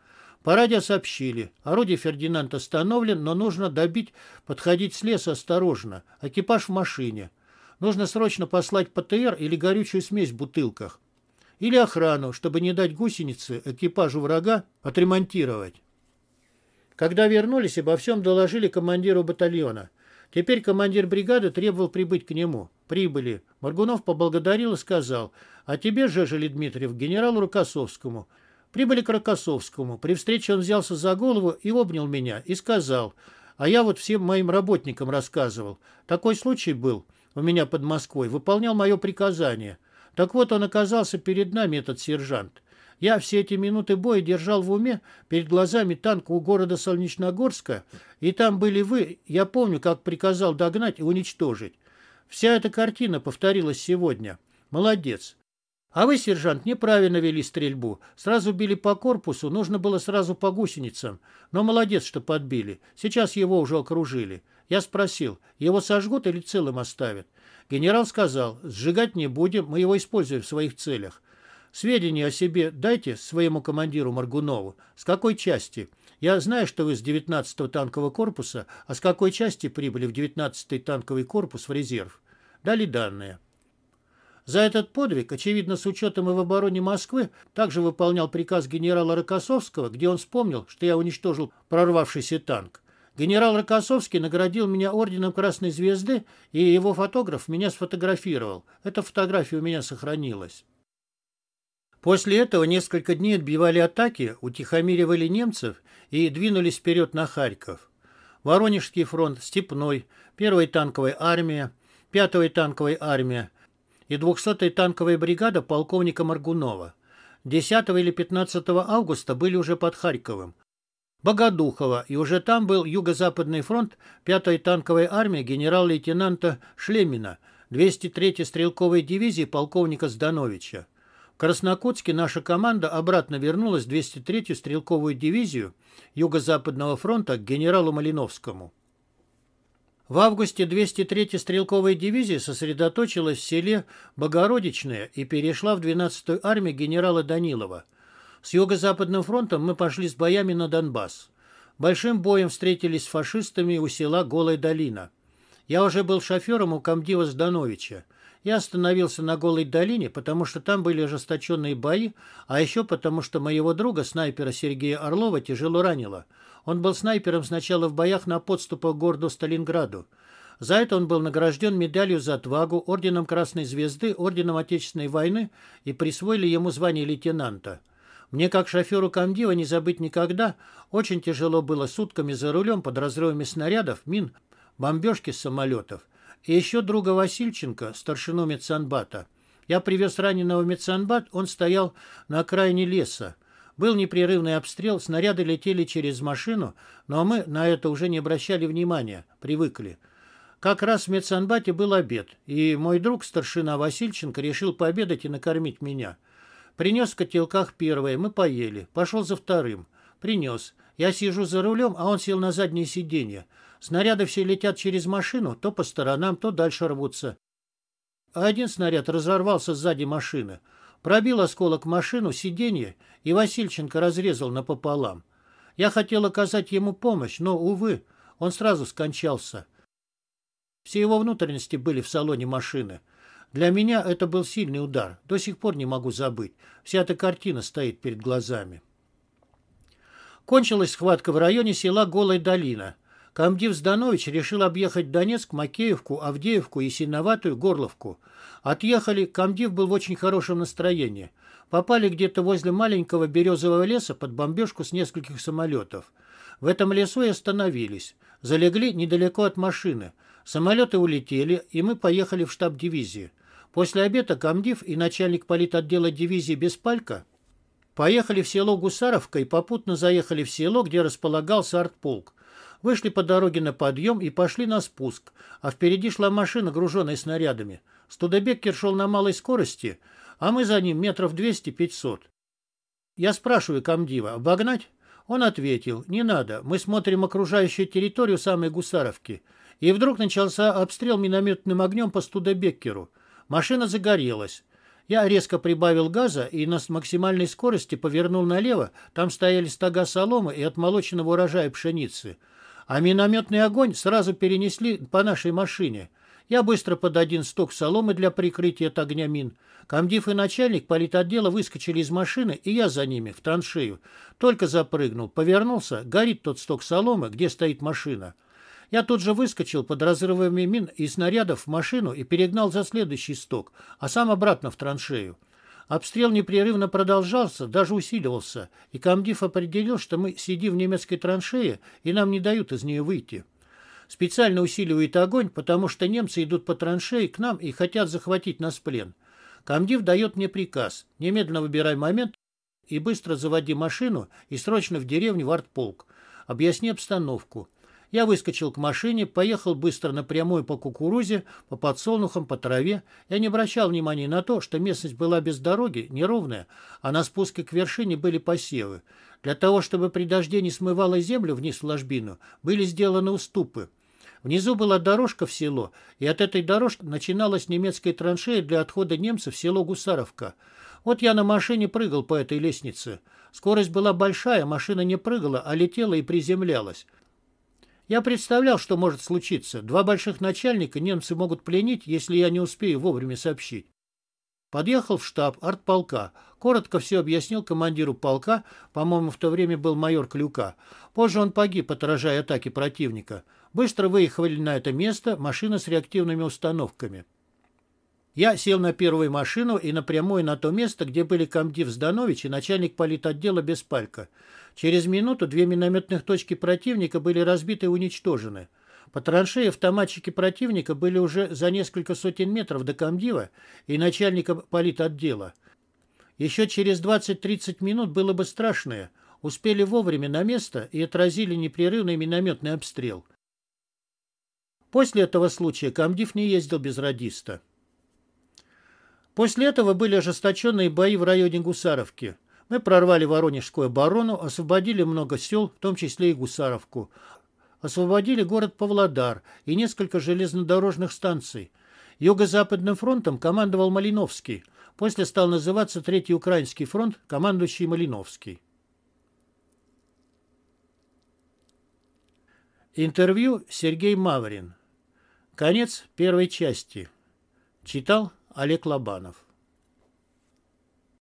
По радио сообщили. Орудие Фердинанд остановлен, но нужно добить, подходить с леса осторожно. Экипаж в машине. Нужно срочно послать ПТР или горючую смесь в бутылках. Или охрану, чтобы не дать гусенице экипажу врага отремонтировать. Когда вернулись, обо всем доложили командиру батальона. Теперь командир бригады требовал прибыть к нему. Прибыли. Маргунов поблагодарил и сказал, «А тебе, Жежели Дмитриев, генералу Рокоссовскому». Прибыли к Рокоссовскому. При встрече он взялся за голову и обнял меня и сказал, «А я вот всем моим работникам рассказывал. Такой случай был у меня под Москвой. Выполнял мое приказание. Так вот он оказался перед нами, этот сержант». Я все эти минуты боя держал в уме перед глазами танк у города Солнечногорска, и там были вы, я помню, как приказал догнать и уничтожить. Вся эта картина повторилась сегодня. Молодец. А вы, сержант, неправильно вели стрельбу. Сразу били по корпусу, нужно было сразу по гусеницам. Но молодец, что подбили. Сейчас его уже окружили. Я спросил, его сожгут или целым оставят? Генерал сказал, сжигать не будем, мы его используем в своих целях. Сведения о себе дайте своему командиру Маргунову. С какой части? Я знаю, что вы с 19-го танкового корпуса, а с какой части прибыли в 19-й танковый корпус в резерв? Дали данные. За этот подвиг, очевидно, с учетом и в обороне Москвы, также выполнял приказ генерала Рокоссовского, где он вспомнил, что я уничтожил прорвавшийся танк. Генерал Рокоссовский наградил меня орденом Красной Звезды, и его фотограф меня сфотографировал. Эта фотография у меня сохранилась. После этого несколько дней отбивали атаки, утихомиривали немцев и двинулись вперед на Харьков. Воронежский фронт, Степной, 1-й танковая армия, 5-й танковая армия и 200-я танковая бригада полковника Маргунова. 10 или 15 августа были уже под Харьковом. Богодухова, и уже там был Юго-Западный фронт 5-й танковой армии генерал-лейтенанта Шлемина, 203-й стрелковой дивизии полковника Здановича. Краснокутске наша команда обратно вернулась в 203-ю стрелковую дивизию Юго-Западного фронта к генералу Малиновскому. В августе 203-я стрелковая дивизия сосредоточилась в селе Богородичное и перешла в 12-ю армию генерала Данилова. С Юго-Западным фронтом мы пошли с боями на Донбасс. Большим боем встретились с фашистами у села Голая долина. Я уже был шофером у комдива Здановича. Я остановился на голой долине, потому что там были ожесточенные бои, а еще потому что моего друга, снайпера Сергея Орлова, тяжело ранило. Он был снайпером сначала в боях на подступах к городу Сталинграду. За это он был награжден медалью за отвагу, орденом Красной Звезды, орденом Отечественной войны и присвоили ему звание лейтенанта. Мне, как шоферу комдива, не забыть никогда. Очень тяжело было сутками за рулем под разрывами снарядов, мин, бомбежки самолетов и еще друга Васильченко, старшину медсанбата. Я привез раненого в медсанбат, он стоял на окраине леса. Был непрерывный обстрел, снаряды летели через машину, но мы на это уже не обращали внимания, привыкли. Как раз в медсанбате был обед, и мой друг, старшина Васильченко, решил пообедать и накормить меня. Принес в котелках первое, мы поели, пошел за вторым. Принес. Я сижу за рулем, а он сел на заднее сиденье. Снаряды все летят через машину, то по сторонам, то дальше рвутся. А Один снаряд разорвался сзади машины. Пробил осколок машину, сиденье, и Васильченко разрезал напополам. Я хотел оказать ему помощь, но, увы, он сразу скончался. Все его внутренности были в салоне машины. Для меня это был сильный удар. До сих пор не могу забыть. Вся эта картина стоит перед глазами. Кончилась схватка в районе села Голая долина – Камдив Зданович решил объехать Донецк, Макеевку, Авдеевку и Синоватую Горловку. Отъехали, Камдив был в очень хорошем настроении. Попали где-то возле маленького березового леса под бомбежку с нескольких самолетов. В этом лесу и остановились. Залегли недалеко от машины. Самолеты улетели, и мы поехали в штаб дивизии. После обеда комдив и начальник политотдела дивизии Беспалько поехали в село Гусаровка и попутно заехали в село, где располагался артполк. Вышли по дороге на подъем и пошли на спуск, а впереди шла машина, груженная снарядами. Студебеккер шел на малой скорости, а мы за ним метров 200-500. Я спрашиваю комдива, обогнать? Он ответил, не надо, мы смотрим окружающую территорию самой Гусаровки. И вдруг начался обстрел минометным огнем по Студебеккеру. Машина загорелась. Я резко прибавил газа и на максимальной скорости повернул налево. Там стояли стога соломы и отмолоченного урожая пшеницы а минометный огонь сразу перенесли по нашей машине. Я быстро под один сток соломы для прикрытия от огня мин. Комдив и начальник политотдела выскочили из машины, и я за ними, в траншею. Только запрыгнул, повернулся, горит тот сток соломы, где стоит машина. Я тут же выскочил под разрывами мин и снарядов в машину и перегнал за следующий сток, а сам обратно в траншею. Обстрел непрерывно продолжался, даже усиливался, и комдив определил, что мы сидим в немецкой траншее, и нам не дают из нее выйти. Специально усиливает огонь, потому что немцы идут по траншеи к нам и хотят захватить нас в плен. Комдив дает мне приказ. Немедленно выбирай момент и быстро заводи машину и срочно в деревню в артполк. Объясни обстановку. Я выскочил к машине, поехал быстро напрямую по кукурузе, по подсолнухам, по траве. Я не обращал внимания на то, что местность была без дороги, неровная, а на спуске к вершине были посевы. Для того, чтобы при дожде не смывало землю вниз в ложбину, были сделаны уступы. Внизу была дорожка в село, и от этой дорожки начиналась немецкая траншея для отхода немцев в село Гусаровка. Вот я на машине прыгал по этой лестнице. Скорость была большая, машина не прыгала, а летела и приземлялась. Я представлял, что может случиться. Два больших начальника немцы могут пленить, если я не успею вовремя сообщить. Подъехал в штаб артполка. Коротко все объяснил командиру полка, по-моему, в то время был майор Клюка. Позже он погиб, отражая атаки противника. Быстро выехали на это место машина с реактивными установками. Я сел на первую машину и напрямую на то место, где были комдив Зданович и начальник политотдела Беспалько. Через минуту две минометных точки противника были разбиты и уничтожены. По траншеи автоматчики противника были уже за несколько сотен метров до комдива и начальника политотдела. Еще через 20-30 минут было бы страшное. Успели вовремя на место и отразили непрерывный минометный обстрел. После этого случая комдив не ездил без радиста. После этого были ожесточенные бои в районе Гусаровки – мы прорвали Воронежскую оборону, освободили много сел, в том числе и Гусаровку. Освободили город Павлодар и несколько железнодорожных станций. Юго-Западным фронтом командовал Малиновский. После стал называться Третий Украинский фронт, командующий Малиновский. Интервью Сергей Маврин. Конец первой части. Читал Олег Лобанов.